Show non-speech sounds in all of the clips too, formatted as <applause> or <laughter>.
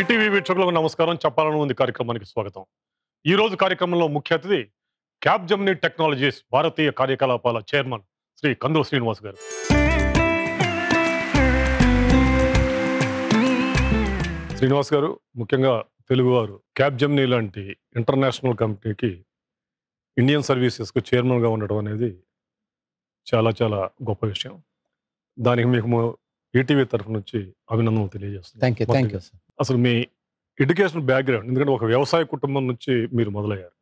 ETV వీక్షకులకు నమస్కారం చెప్పాలని ఉంది కార్యక్రమానికి స్వాగతం ఈ రోజు కార్యక్రమంలో ముఖ్య అతిథి క్యాప్ జమ్ని టెక్నాలజీస్ భారతీయ కార్యకలాపాల చైర్మన్ శ్రీ కందు శ్రీనివాస్ గారు శ్రీనివాస్ గారు ముఖ్యంగా తెలుగువారు క్యాప్ జమ్ని లాంటి ఇంటర్నేషనల్ కంపెనీకి ఇండియన్ సర్వీసెస్కు చైర్మన్గా ఉండడం అనేది చాలా చాలా గొప్ప విషయం దానికి మీకు ఈటీవీ తరఫు నుంచి అభినందనలు తెలియజేస్తాను thank you thank you sir అసలు మీ ఎడ్యుకేషన్ బ్యాక్గ్రౌండ్ ఎందుకంటే ఒక వ్యవసాయ కుటుంబం నుంచి మీరు మొదలయ్యారు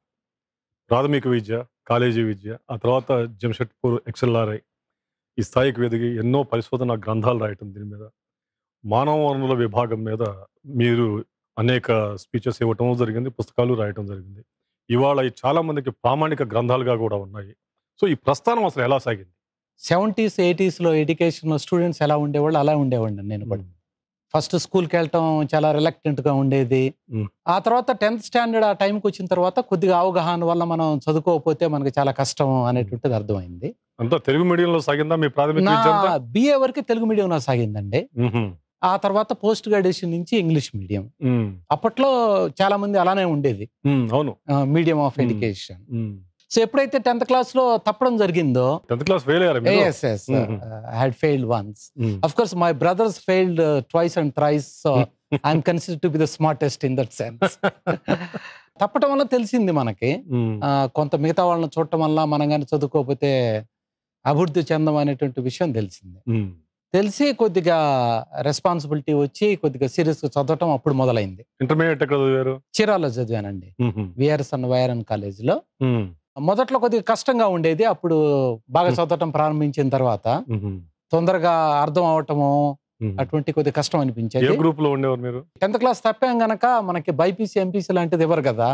ప్రాథమిక విద్య కాలేజీ విద్య ఆ తర్వాత జంషెడ్పూర్ ఎక్స్ఎల్ఆర్ఐ ఈ స్థాయికి ఎదిగి ఎన్నో పరిశోధన గ్రంథాలు రాయటం దీని మీద మానవ వనరుల విభాగం మీద మీరు అనేక స్పీచెస్ ఇవ్వటం జరిగింది పుస్తకాలు రాయటం జరిగింది ఇవాళ చాలామందికి ప్రామాణిక గ్రంథాలుగా కూడా ఉన్నాయి సో ఈ ప్రస్థానం అసలు ఎలా సాగింది సెవెంటీస్ ఎయిటీస్లో ఎడ్యుకేషన్ స్టూడెంట్స్ ఎలా ఉండేవాళ్ళు అలా ఉండేవాడిని నేను కూడా ఫస్ట్ స్కూల్కి వెళ్ళటం చాలా రిలక్టెంట్గా ఉండేది ఆ తర్వాత టెన్త్ స్టాండర్డ్ ఆ టైంకి వచ్చిన తర్వాత కొద్దిగా అవగాహన వల్ల మనం చదువుకోకపోతే మనకి చాలా కష్టం అనేటువంటిది అర్థమైంది అంతా తెలుగు మీడియంలో సాగిందా మీ ప్రాథమిక బిఏ వరకు తెలుగు మీడియంలో సాగిందండి ఆ తర్వాత పోస్ట్ గ్రాడ్యుయేషన్ నుంచి ఇంగ్లీష్ మీడియం అప్పట్లో చాలా మంది అలానే ఉండేది అవును మీడియం ఆఫ్ ఎడ్యుకేషన్ సో ఎప్పుడైతే టెన్త్ క్లాస్ లో తప్పడం జరిగిందో tenth class fail had failed once of course my brothers failed twice and thrice so I'm consider to be the smartest in that sense తప్పటం వల్ల తెలిసింది మనకి కొంత మిగతా వాళ్ళని చూడటం వల్ల మనం కానీ చదువుకోకపోతే అభివృద్ధి చెందం అనేటువంటి విషయం తెలిసింది తెలిసి కొద్దిగా రెస్పాన్సిబిలిటీ వచ్చి కొద్దిగా సీరియస్ గా చదవటం అప్పుడు మొదలైంది ఇంటర్మీడియట్ చీరాలో చదివానండి విఆర్ఎస్ అండ్ వైఆర్ఎన్ కాలేజ్ లో మొదట్లో కొద్దిగా కష్టంగా ఉండేది అప్పుడు బాగా చదవటం ప్రారంభించిన తర్వాత తొందరగా అర్థం అవటము అటువంటి కొద్ది కష్టం అనిపించేది గ్రూప్ లో ఉండేవారు మీరు టెన్త్ క్లాస్ తప్పాం గనక మనకి బైపీసీ ఎంపీసీ లాంటిది ఇవ్వరు కదా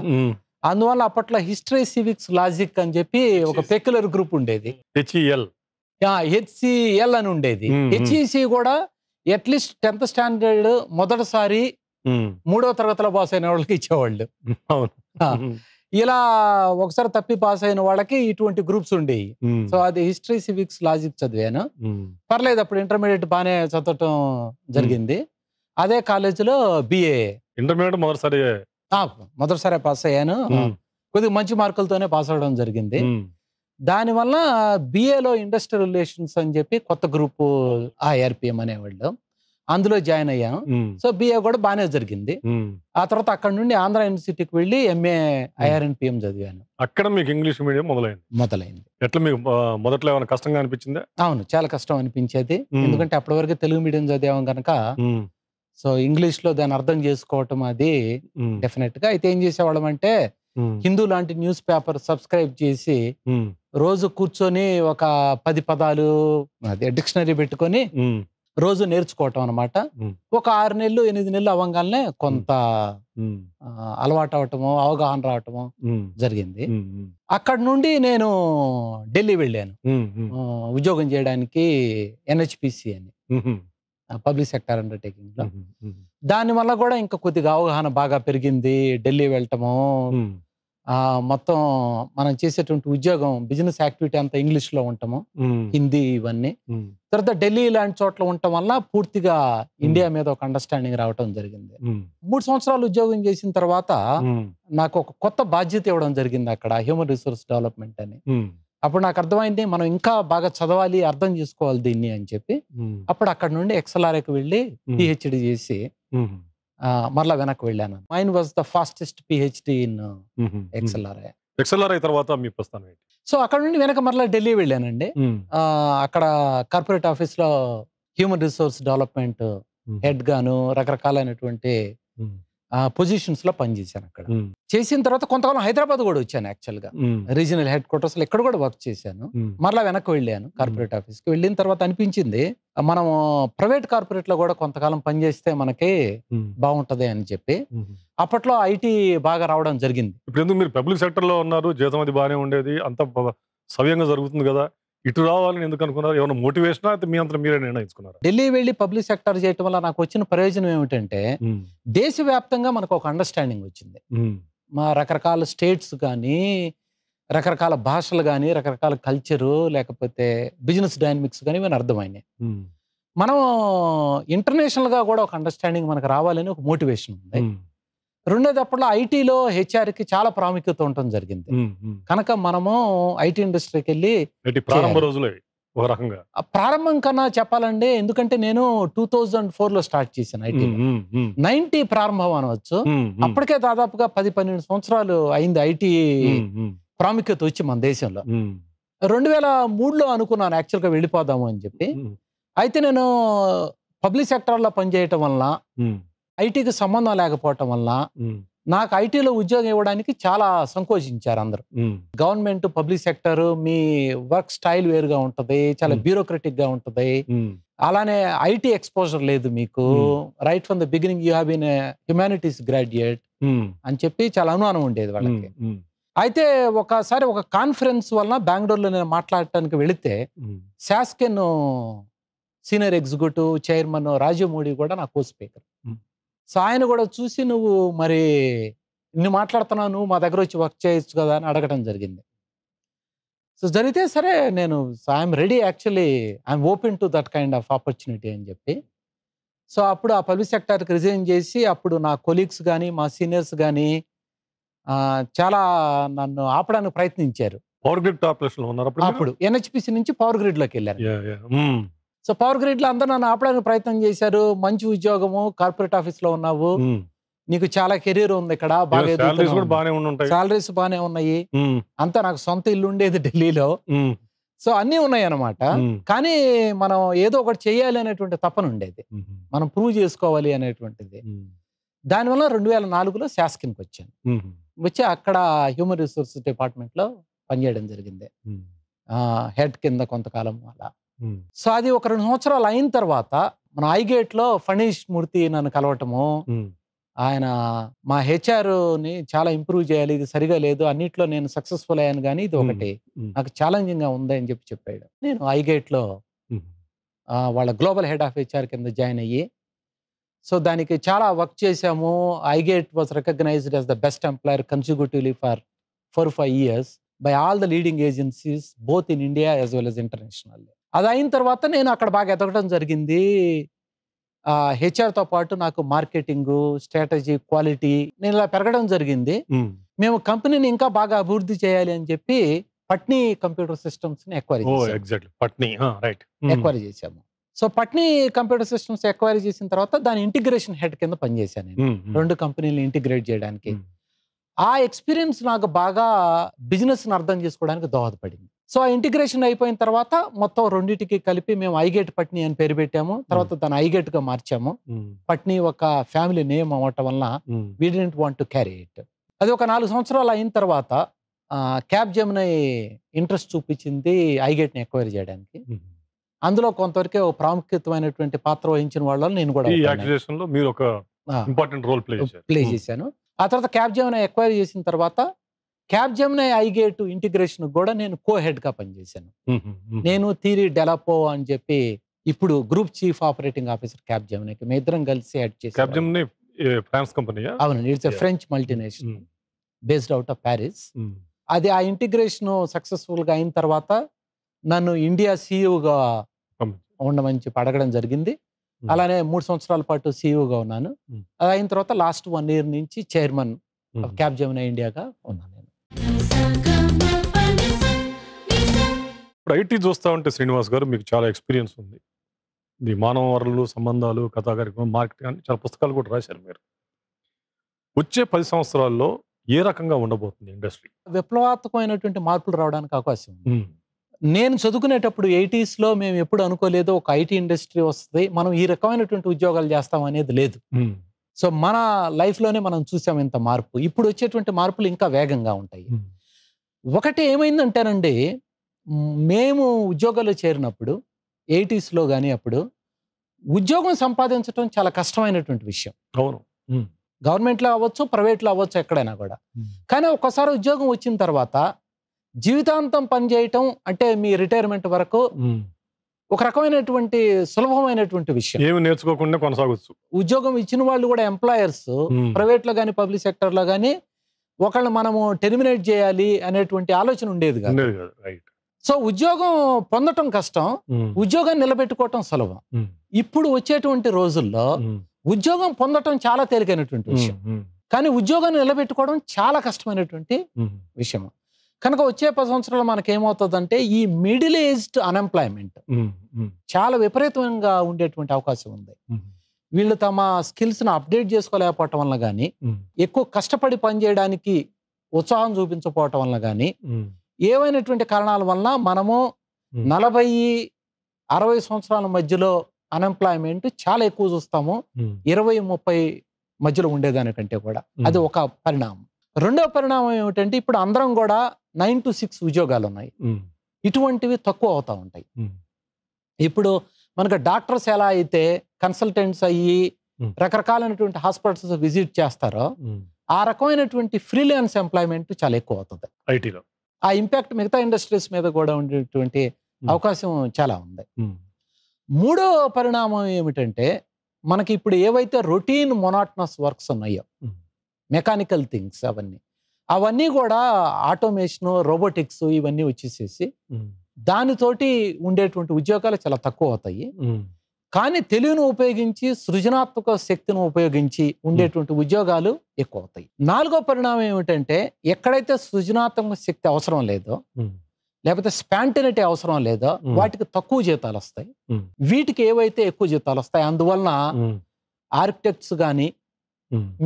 అందువల్ల అప్పట్లో హిస్టరీ సివిక్స్ లాజిక్ అని చెప్పి ఒక పెక్యులర్ గ్రూప్ ఉండేది హెచ్ఈఎల్ హెచ్సిఎల్ అని ఉండేది హెచ్ఈసి కూడా అట్లీస్ట్ టెన్త్ స్టాండర్డ్ మొదటిసారి మూడవ తరగతిలో పాస్ అయిన వాళ్ళకి ఇచ్చేవాళ్ళు ఇలా ఒకసారి తప్పి పాస్ అయిన వాళ్ళకి ఇటువంటి గ్రూప్స్ ఉండేవి సో అది హిస్టరీ సివిక్స్ లాజిక్ చదివాను పర్లేదు అప్పుడు ఇంటర్మీడియట్ బాగానే చదవటం జరిగింది అదే కాలేజీలో బిఏ ఇంటర్మీడియట్ మొదటిసారి మొదటిసారి పాస్ అయ్యాను కొద్దిగా మంచి మార్కులతోనే పాస్ అవడం జరిగింది దాని వల్ల బిఏలో ఇండస్ట్రియల్ రిలేషన్స్ అని చెప్పి కొత్త గ్రూప్ ఆ ఆర్పిఎం అనేవాళ్ళు అందులో జాయిన్ అయ్యాను సో బిఏ కూడా బాగానే జరిగింది ఆ తర్వాత అక్కడ నుండి ఆంధ్ర యూనివర్సిటీకి వెళ్ళి ఎంఏ ఐఆర్ అండ్ పిఎం చదివాను అక్కడ మీకు ఇంగ్లీష్ మీడియం మొదలైంది మొదలైంది ఎట్లా మీకు మొదట్లో ఏమైనా కష్టంగా అనిపించింది అవును చాలా కష్టం అనిపించేది ఎందుకంటే అప్పటి వరకు తెలుగు మీడియం చదివాం కనుక సో ఇంగ్లీష్ లో దాన్ని అర్థం చేసుకోవటం అది డెఫినెట్ గా అయితే ఏం చేసేవాళ్ళం అంటే హిందూ లాంటి న్యూస్ పేపర్ సబ్స్క్రైబ్ చేసి రోజు కూర్చొని ఒక పది పదాలు అదే డిక్షనరీ పెట్టుకొని రోజు నేర్చుకోవటం అనమాట ఒక ఆరు నెలలు ఎనిమిది నెలలు అవ్వగానే కొంత అలవాటు అవటము అవగాహన రావటము జరిగింది అక్కడ నుండి నేను ఢిల్లీ వెళ్ళాను ఉద్యోగం చేయడానికి ఎన్హెచ్పిసి అని పబ్లిక్ సెక్టర్ అండర్టేకింగ్ లో దాని వల్ల కూడా ఇంకా కొద్దిగా అవగాహన బాగా పెరిగింది ఢిల్లీ వెళ్ళటము మొత్తం మనం చేసేటువంటి ఉద్యోగం బిజినెస్ యాక్టివిటీ అంతా ఇంగ్లీష్లో ఉంటాము హిందీ ఇవన్నీ తర్వాత ఢిల్లీ లాంటి చోట్ల ఉండటం వల్ల పూర్తిగా ఇండియా మీద ఒక అండర్స్టాండింగ్ రావడం జరిగింది మూడు సంవత్సరాలు ఉద్యోగం చేసిన తర్వాత నాకు ఒక కొత్త బాధ్యత ఇవ్వడం జరిగింది అక్కడ హ్యూమన్ రిసోర్స్ డెవలప్మెంట్ అని అప్పుడు నాకు అర్థమైంది మనం ఇంకా బాగా చదవాలి అర్థం చేసుకోవాలి దీన్ని అని చెప్పి అప్పుడు అక్కడ నుండి ఎక్స్ఎల్ఆర్ఏకి వెళ్ళి పిహెచ్డి చేసి మరలా వెనక్కి వెళ్ళాను mine was the fastest PhD in XLRI XLRI తర్వాత మీ సో అక్కడ నుండి వెనక మరలా ఢిల్లీ వెళ్ళానండి అక్కడ కార్పొరేట్ ఆఫీస్ లో హ్యూమన్ రిసోర్స్ డెవలప్మెంట్ హెడ్ గాను రకరకాలైనటువంటి పొజిషన్స్లో పనిచేశాను అక్కడ చేసిన తర్వాత కొంతకాలం హైదరాబాద్ కూడా వచ్చాను యాక్చువల్గా రీజనల్ హెడ్ క్వార్టర్స్లో ఎక్కడ కూడా వర్క్ చేశాను మరలా వెనక్కి వెళ్ళాను కార్పొరేట్ ఆఫీస్కి వెళ్ళిన తర్వాత అనిపించింది మనం ప్రైవేట్ కార్పొరేట్లో కూడా కొంతకాలం పనిచేస్తే మనకి బాగుంటది అని చెప్పి అప్పట్లో ఐటీ బాగా రావడం జరిగింది ఇప్పుడు ఎందుకు మీరు పబ్లిక్ సెక్టర్లో ఉన్నారు జీతం అది బాగానే ఉండేది అంత సవ్యంగా జరుగుతుంది కదా ఇటు రావాలని ఎందుకు అనుకున్నారు ఏమైనా మోటివేషన్ అయితే మీ అంతా మీరే నిర్ణయించుకున్నారు ఢిల్లీ వెళ్ళి పబ్లిక్ సెక్టర్ చేయటం వల్ల నాకు వచ్చిన ప్రయోజనం ఏమిటంటే దేశవ్యాప్తంగా మనకు ఒక అండర్స్టాండింగ్ వచ్చింది మా రకరకాల స్టేట్స్ కానీ రకరకాల భాషలు కానీ రకరకాల కల్చరు లేకపోతే బిజినెస్ డైనమిక్స్ కానీ ఇవన్నీ అర్థమైనాయి మనం ఇంటర్నేషనల్గా కూడా ఒక అండర్స్టాండింగ్ మనకు రావాలని ఒక మోటివేషన్ ఉంది రెండోదప్పట్లో ఐటీలో హెచ్ఆర్కి చాలా ప్రాముఖ్యత ఉండటం జరిగింది కనుక మనము ఐటీ ఇండస్ట్రీకి వెళ్ళి ప్రారంభ రకంగా ప్రారంభం కన్నా చెప్పాలండి ఎందుకంటే నేను టూ థౌజండ్ ఫోర్ లో స్టార్ట్ చేశాను ఐటీ నైన్టీ ప్రారంభం అనవచ్చు అప్పటికే దాదాపుగా పది పన్నెండు సంవత్సరాలు అయింది ఐటీ ప్రాముఖ్యత వచ్చి మన దేశంలో రెండు వేల మూడులో అనుకున్నాను యాక్చువల్గా వెళ్ళిపోదాము అని చెప్పి అయితే నేను పబ్లిక్ సెక్టర్లో పనిచేయటం వల్ల ఐటీకి సంబంధం లేకపోవటం వల్ల నాకు ఐటీలో ఉద్యోగం ఇవ్వడానికి చాలా సంకోచించారు అందరూ గవర్నమెంట్ పబ్లిక్ సెక్టర్ మీ వర్క్ స్టైల్ వేరుగా ఉంటది చాలా బ్యూరోక్రటిక్ గా ఉంటది అలానే ఐటీ ఎక్స్పోజర్ లేదు మీకు right from the beginning you have been humanities graduate అని చెప్పి చాలా అనుమానం ఉండేది వాళ్ళకి అయితే ఒకసారి ఒక కాన్ఫరెన్స్ వలన బెంగళూరులో నేను మాట్లాడటానికి వెళితే Sasken senior executive chairman Rajiv Mody కూడా నా కో స్పీకర్ సో ఆయన కూడా చూసి నువ్వు మరి ఇన్ని మాట్లాడుతున్నావు నువ్వు మా దగ్గర వచ్చి వర్క్ చేయొచ్చు కదా అని అడగడం జరిగింది సో జరిగితే సరే నేను I'm ready actually I'm open to that kind of opportunity అని చెప్పి సో అప్పుడు ఆ పబ్లిక్ సెక్టర్కి రిజైన్ చేసి అప్పుడు నా కొలీగ్స్ కానీ మా సీనియర్స్ కానీ చాలా నన్ను ఆపడానికి ప్రయత్నించారు పవర్ గ్రిడ్ లో ఉన్నారు అప్పుడు ఎన్హెచ్పిసి నుంచి పవర్ గ్రిడ్ లోకి వెళ్ళారు సో పవర్ లో అందరూ నన్ను ఆపడానికి ప్రయత్నం చేశారు మంచి ఉద్యోగము కార్పొరేట్ ఆఫీస్ లో ఉన్నావు నీకు చాలా కెరీర్ ఉంది ఇక్కడ బాగా సాలరీస్ బానే ఉన్నాయి అంతా నాకు సొంత ఇల్లు ఉండేది ఢిల్లీలో సో అన్ని ఉన్నాయి అనమాట కానీ మనం ఏదో ఒకటి చేయాలి అనేటువంటి తపన ఉండేది మనం ప్రూవ్ చేసుకోవాలి అనేటువంటిది దానివల్ల రెండు వేల నాలుగులో శాస్కిన్కి వచ్చాను వచ్చి అక్కడ హ్యూమన్ రిసోర్స్ డిపార్ట్మెంట్లో పనిచేయడం జరిగింది హెడ్ కింద కొంతకాలం అలా సో అది ఒక రెండు సంవత్సరాలు అయిన తర్వాత మన ఐగేట్ లో ఫణీష్ మూర్తి నన్ను కలవటము ఆయన మా హెచ్ఆర్ని చాలా ఇంప్రూవ్ చేయాలి ఇది సరిగా లేదు అన్నిట్లో నేను సక్సెస్ఫుల్ అయ్యాను కానీ ఇది ఒకటి నాకు ఛాలెంజింగ్గా ఉంది అని చెప్పి చెప్పాడు నేను ఐగేట్ లో వాళ్ళ గ్లోబల్ హెడ్ ఆఫ్ హెచ్ఆర్ కింద జాయిన్ అయ్యి సో దానికి చాలా work I iGate was recognized as the best employer consecutively for four five years by all the leading agencies both in India as well as international అది అయిన తర్వాత నేను అక్కడ బాగా ఎదగడం జరిగింది హెచ్ఆర్తో పాటు నాకు మార్కెటింగ్ స్ట్రాటజీ క్వాలిటీ నేను ఇలా పెరగడం జరిగింది మేము కంపెనీని ఇంకా బాగా అభివృద్ధి చేయాలి అని చెప్పి Patni computer systems acquire acquire చేశాము so Patni computer systems acquire చేసిన తర్వాత దాని ఇంటిగ్రేషన్ హెడ్ కింద పనిచేశాను నేను రెండు కంపెనీలు ఇంటిగ్రేట్ చేయడానికి ఆ ఎక్స్పీరియన్స్ నాకు బాగా బిజినెస్ని అర్థం చేసుకోవడానికి దోహదపడింది సో ఆ ఇంటిగ్రేషన్ అయిపోయిన తర్వాత మొత్తం రెండింటికి కలిపి మేము ఐగేట్ పట్ని అని పేరు పెట్టాము తర్వాత దాన్ని ఐగేట్ గా మార్చాము పట్ని ఒక ఫ్యామిలీ నేమ్ అవ్వటం వల్ల we didn't want to carry it అది ఒక నాలుగు సంవత్సరాలు అయిన తర్వాత క్యాబ్ జెమినై ఇంట్రెస్ట్ చూపించింది ఐగేట్ని ఎక్వైర్ చేయడానికి అందులో కొంతవరకే ఒక ప్రాముఖ్యతమైనటువంటి పాత్ర వహించిన వాళ్ళని నేను కూడా మీరు ఇంపార్టెంట్ రోల్ ప్లే చేశాను ఆ తర్వాత క్యాబ్ జెమినై ఎక్వైర్ చేసిన తర్వాత క్యాబ్జెమ్నే ఐగేట్ ఇంటిగ్రేషన్ కూడా నేను కో గా పనిచేశాను నేను థీరీ డెలపో అని చెప్పి ఇప్పుడు గ్రూప్ చీఫ్ ఆపరేటింగ్ ఆఫీసర్ క్యాబ్జెమ్నేకి మీ ఇద్దరం కలిసి హెడ్ చేసి అవును అవునండి it's French multinational based out of Paris అది ఆ ఇంటిగ్రేషన్ సక్సెస్ఫుల్ గా అయిన తర్వాత నన్ను ఇండియా సీఈఓగా e ఉండమని చెప్పి అడగడం జరిగింది అలానే మూడు సంవత్సరాల పాటు సీఈఓగా e ఉన్నాను అది అయిన తర్వాత లాస్ట్ వన్ ఇయర్ నుంచి చైర్మన్ క్యాబ్ జమినా ఇండియాగా ఉన్నాను ఇప్పుడు ఐటీ చూస్తూ ఉంటే శ్రీనివాస్ గారు మీకు చాలా ఎక్స్పీరియన్స్ ఉంది మీ మానవ వనరులు సంబంధాలు కథా కార్యక్రమం మార్కెటింగ్ అని చాలా పుస్తకాలు కూడా రాశారు మీరు వచ్చే పది సంవత్సరాల్లో ఏ రకంగా ఉండబోతుంది ఇండస్ట్రీ విప్లవాత్మకమైనటువంటి మార్పులు రావడానికి అవకాశం ఉంది నేను చదువుకునేటప్పుడు ఎయిటీస్లో మేము ఎప్పుడు అనుకోలేదు ఒక ఐటీ ఇండస్ట్రీ వస్తుంది మనం ఈ రకమైనటువంటి ఉద్యోగాలు చేస్తాం అనేది లేదు సో మన లైఫ్లోనే మనం చూసాం ఇంత మార్పు ఇప్పుడు వచ్చేటువంటి మార్పులు ఇంకా వేగంగా ఉంటాయి ఒకటి ఏమైందంటారండి మేము ఉద్యోగాల్లో చేరినప్పుడు ఎయిటీస్లో కానీ అప్పుడు ఉద్యోగం సంపాదించడం చాలా కష్టమైనటువంటి విషయం అవును గవర్నమెంట్లో అవ్వచ్చు ప్రైవేట్లో అవ్వచ్చు ఎక్కడైనా కూడా కానీ ఒక్కసారి ఉద్యోగం వచ్చిన తర్వాత జీవితాంతం పనిచేయటం అంటే మీ రిటైర్మెంట్ వరకు ఒక రకమైనటువంటి సులభమైనటువంటి విషయం ఏమి నేర్చుకోకుండా కొనసాగొచ్చు ఉద్యోగం ఇచ్చిన వాళ్ళు కూడా ఎంప్లాయర్స్ ప్రైవేట్ లో కానీ పబ్లిక్ సెక్టర్ లో కానీ ఒకళ్ళు మనము టెర్మినేట్ చేయాలి అనేటువంటి ఆలోచన ఉండేది కాదు సో ఉద్యోగం పొందటం కష్టం ఉద్యోగం నిలబెట్టుకోవటం సులభం ఇప్పుడు వచ్చేటువంటి రోజుల్లో ఉద్యోగం పొందటం చాలా తేలికైనటువంటి విషయం కానీ ఉద్యోగాన్ని నిలబెట్టుకోవడం చాలా కష్టమైనటువంటి విషయం కనుక వచ్చే పది సంవత్సరాలు మనకేమవుతుందంటే ఈ మిడిల్ ఏజ్డ్ అన్ఎంప్లాయ్మెంట్ చాలా విపరీతంగా ఉండేటువంటి అవకాశం ఉంది వీళ్ళు తమ ను అప్డేట్ చేసుకోలేకపోవటం వల్ల కానీ ఎక్కువ కష్టపడి పనిచేయడానికి ఉత్సాహం చూపించకపోవటం వల్ల కానీ ఏవైనటువంటి కారణాల వల్ల మనము నలభై అరవై సంవత్సరాల మధ్యలో అన్ఎంప్లాయ్మెంట్ చాలా ఎక్కువ చూస్తాము ఇరవై ముప్పై మధ్యలో ఉండేదానికంటే కూడా అది ఒక పరిణామం రెండవ పరిణామం ఏమిటంటే ఇప్పుడు అందరం కూడా నైన్ టు సిక్స్ ఉద్యోగాలు ఉన్నాయి ఇటువంటివి తక్కువ అవుతా ఉంటాయి ఇప్పుడు మనకు డాక్టర్స్ ఎలా అయితే కన్సల్టెంట్స్ అయ్యి రకరకాలైనటువంటి హాస్పిటల్స్ విజిట్ చేస్తారో ఆ రకమైనటువంటి ఫ్రీలాన్స్ ఎంప్లాయ్మెంట్ చాలా ఎక్కువ అవుతుంది ఐటీలో ఆ ఇంపాక్ట్ మిగతా ఇండస్ట్రీస్ మీద కూడా ఉండేటువంటి అవకాశం చాలా ఉంది మూడో పరిణామం ఏమిటంటే మనకి ఇప్పుడు ఏవైతే రొటీన్ మొనాట్నస్ వర్క్స్ ఉన్నాయో మెకానికల్ థింగ్స్ అవన్నీ అవన్నీ కూడా ఆటోమేషను రోబోటిక్స్ ఇవన్నీ వచ్చేసేసి దానితోటి ఉండేటువంటి ఉద్యోగాలు చాలా తక్కువ అవుతాయి కానీ తెలివిని ఉపయోగించి సృజనాత్మక శక్తిని ఉపయోగించి ఉండేటువంటి hmm. ఉద్యోగాలు ఎక్కువ అవుతాయి నాలుగో పరిణామం ఏమిటంటే ఎక్కడైతే సృజనాత్మక శక్తి అవసరం లేదో hmm. లేకపోతే స్పాంటినిటీ అవసరం లేదో hmm. వాటికి తక్కువ జీతాలు వస్తాయి వీటికి ఏవైతే ఎక్కువ జీతాలు వస్తాయి అందువలన ఆర్కిటెక్ట్స్ కానీ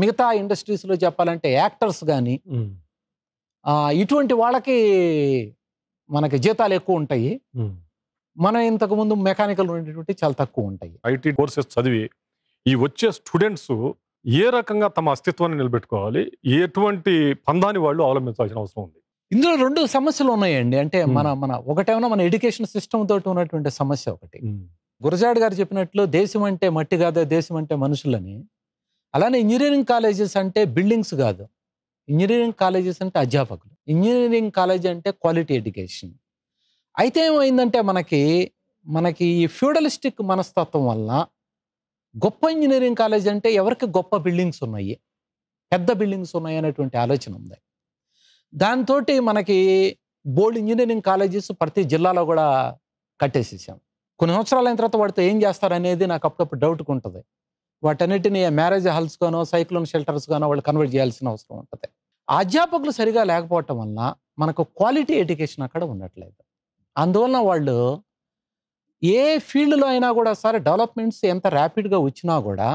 మిగతా ఇండస్ట్రీస్లో చెప్పాలంటే యాక్టర్స్ కానీ ఇటువంటి వాళ్ళకి మనకి జీతాలు ఎక్కువ ఉంటాయి మనం ఇంతకుముందు మెకానికల్ ఉండేటువంటి చాలా తక్కువ ఉంటాయి ఐటీ కోర్సెస్ చదివి ఈ వచ్చే స్టూడెంట్స్ ఏ రకంగా తమ అస్తిత్వాన్ని నిలబెట్టుకోవాలి ఎటువంటి పందాన్ని వాళ్ళు అవలంబించాల్సిన అవసరం ఉంది ఇందులో రెండు సమస్యలు ఉన్నాయండి అంటే మన మన ఒకటేమన్నా మన ఎడ్యుకేషన్ సిస్టమ్ తోటి ఉన్నటువంటి సమస్య ఒకటి గురజాడ్ గారు చెప్పినట్లు దేశం అంటే మట్టి కాదు దేశం అంటే మనుషులని అలానే ఇంజనీరింగ్ కాలేజెస్ అంటే బిల్డింగ్స్ కాదు ఇంజనీరింగ్ కాలేజెస్ అంటే అధ్యాపకులు ఇంజనీరింగ్ కాలేజ్ అంటే క్వాలిటీ ఎడ్యుకేషన్ అయితే ఏమైందంటే మనకి మనకి ఈ ఫ్యూడలిస్టిక్ మనస్తత్వం వల్ల గొప్ప ఇంజనీరింగ్ కాలేజ్ అంటే ఎవరికి గొప్ప బిల్డింగ్స్ ఉన్నాయి పెద్ద బిల్డింగ్స్ ఉన్నాయి అనేటువంటి ఆలోచన ఉంది దాంతో మనకి బోల్డ్ ఇంజనీరింగ్ కాలేజెస్ ప్రతి జిల్లాలో కూడా కట్టేసేసాం కొన్ని సంవత్సరాల అయిన తర్వాత వాటితో ఏం చేస్తారనేది నాకు అప్పుడప్పుడు డౌట్గా ఉంటుంది వాటన్నిటిని మ్యారేజ్ గానో సైక్లోన్ షెల్టర్స్ గానో వాళ్ళు కన్వర్ట్ చేయాల్సిన అవసరం ఉంటుంది అధ్యాపకులు సరిగా లేకపోవటం వల్ల మనకు క్వాలిటీ ఎడ్యుకేషన్ అక్కడ ఉండట్లేదు అందువలన వాళ్ళు ఏ ఫీల్డ్లో అయినా కూడా సరే డెవలప్మెంట్స్ ఎంత ర్యాపిడ్గా వచ్చినా కూడా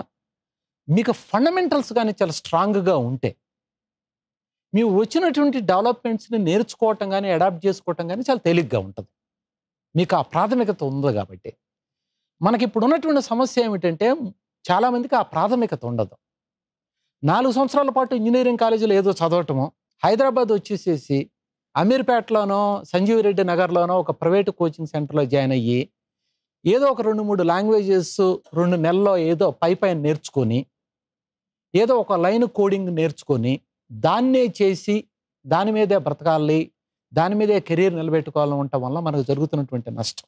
మీకు ఫండమెంటల్స్ కానీ చాలా స్ట్రాంగ్గా ఉంటే మీ వచ్చినటువంటి డెవలప్మెంట్స్ని నేర్చుకోవటం కానీ అడాప్ట్ చేసుకోవటం కానీ చాలా తేలిగ్గా ఉంటుంది మీకు ఆ ప్రాథమికత ఉంది కాబట్టి మనకి ఇప్పుడు ఉన్నటువంటి సమస్య ఏమిటంటే చాలామందికి ఆ ప్రాథమికత ఉండదు నాలుగు సంవత్సరాల పాటు ఇంజనీరింగ్ కాలేజీలో ఏదో చదవటము హైదరాబాద్ వచ్చేసేసి అమీర్పేటలోనో సంజీవ్ రెడ్డి నగర్లోనో ఒక ప్రైవేటు కోచింగ్ సెంటర్లో జాయిన్ అయ్యి ఏదో ఒక రెండు మూడు లాంగ్వేజెస్ రెండు నెలల్లో ఏదో పై పైన నేర్చుకొని ఏదో ఒక లైన్ కోడింగ్ నేర్చుకొని దాన్నే చేసి దాని మీదే బ్రతకాలి దాని మీదే కెరీర్ నిలబెట్టుకోవాలని ఉండటం వల్ల మనకు జరుగుతున్నటువంటి నష్టం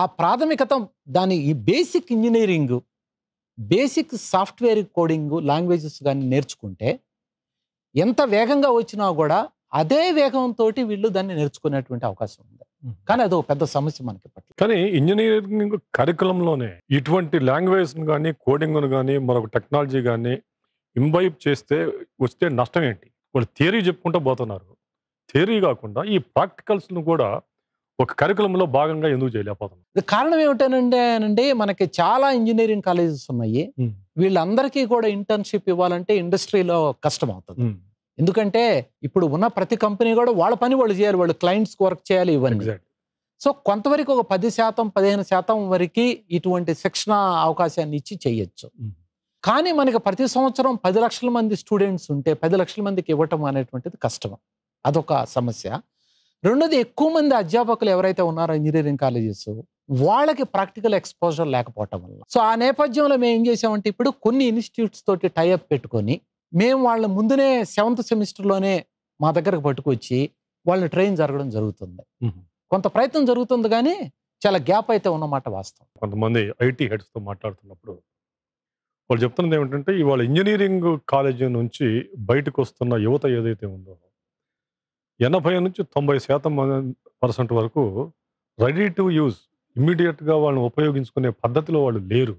ఆ ప్రాథమికత దాని ఈ basic engineering basic software coding languages కానీ నేర్చుకుంటే ఎంత వేగంగా వచ్చినా కూడా అదే వేగంతో వీళ్ళు దాన్ని నేర్చుకునేటువంటి అవకాశం ఉంది కానీ అది ఒక పెద్ద సమస్య మనకి కానీ ఇంజనీరింగ్ కరికులంలోనే ఇటువంటి లాంగ్వేజ్ కానీ కోడింగ్ కానీ మరొక టెక్నాలజీ కానీ ఇంబైబ్ చేస్తే వస్తే నష్టం ఏంటి వాళ్ళు థియరీ చెప్పుకుంటూ పోతున్నారు థియరీ కాకుండా ఈ ప్రాక్టికల్స్ను కూడా ఒక కరికులంలో భాగంగా ఎందుకు చేయలేకపోతున్నాం కారణం ఏమిటనండి అండి మనకి చాలా ఇంజనీరింగ్ కాలేజెస్ ఉన్నాయి వీళ్ళందరికీ కూడా ఇంటర్న్షిప్ ఇవ్వాలంటే ఇండస్ట్రీలో కష్టం అవుతుంది ఎందుకంటే ఇప్పుడు ఉన్న ప్రతి కంపెనీ కూడా వాళ్ళ పని వాళ్ళు చేయాలి వాళ్ళు క్లయింట్స్కి వర్క్ చేయాలి ఇవన్నీ సో కొంతవరకు ఒక పది శాతం పదిహేను శాతం వరకు ఇటువంటి శిక్షణ అవకాశాన్ని ఇచ్చి చేయొచ్చు కానీ మనకి ప్రతి సంవత్సరం పది లక్షల మంది స్టూడెంట్స్ ఉంటే పది లక్షల మందికి ఇవ్వటం అనేటువంటిది కష్టం అదొక సమస్య రెండోది ఎక్కువ మంది అధ్యాపకులు ఎవరైతే ఉన్నారో ఇంజనీరింగ్ కాలేజెస్ వాళ్ళకి ప్రాక్టికల్ ఎక్స్పోజర్ లేకపోవటం వల్ల సో ఆ నేపథ్యంలో మేము ఏం చేసామంటే ఇప్పుడు కొన్ని ఇన్స్టిట్యూట్స్ తోటి టైఅప్ పెట్టుకొని మేము వాళ్ళ ముందునే సెవెంత్ సెమిస్టర్లోనే మా దగ్గరకు పట్టుకొచ్చి వాళ్ళని ట్రైన్ జరగడం జరుగుతుంది కొంత ప్రయత్నం జరుగుతుంది కానీ చాలా గ్యాప్ అయితే ఉన్నమాట వాస్తవం కొంతమంది ఐటీ హెడ్స్తో మాట్లాడుతున్నప్పుడు వాళ్ళు చెప్తున్నది ఏమిటంటే ఇవాళ ఇంజనీరింగ్ కాలేజీ నుంచి బయటకు వస్తున్న యువత ఏదైతే ఉందో ఎనభై నుంచి తొంభై శాతం పర్సెంట్ వరకు రెడీ టు యూజ్ ఇమ్మీడియట్గా వాళ్ళని ఉపయోగించుకునే పద్ధతిలో వాళ్ళు లేరు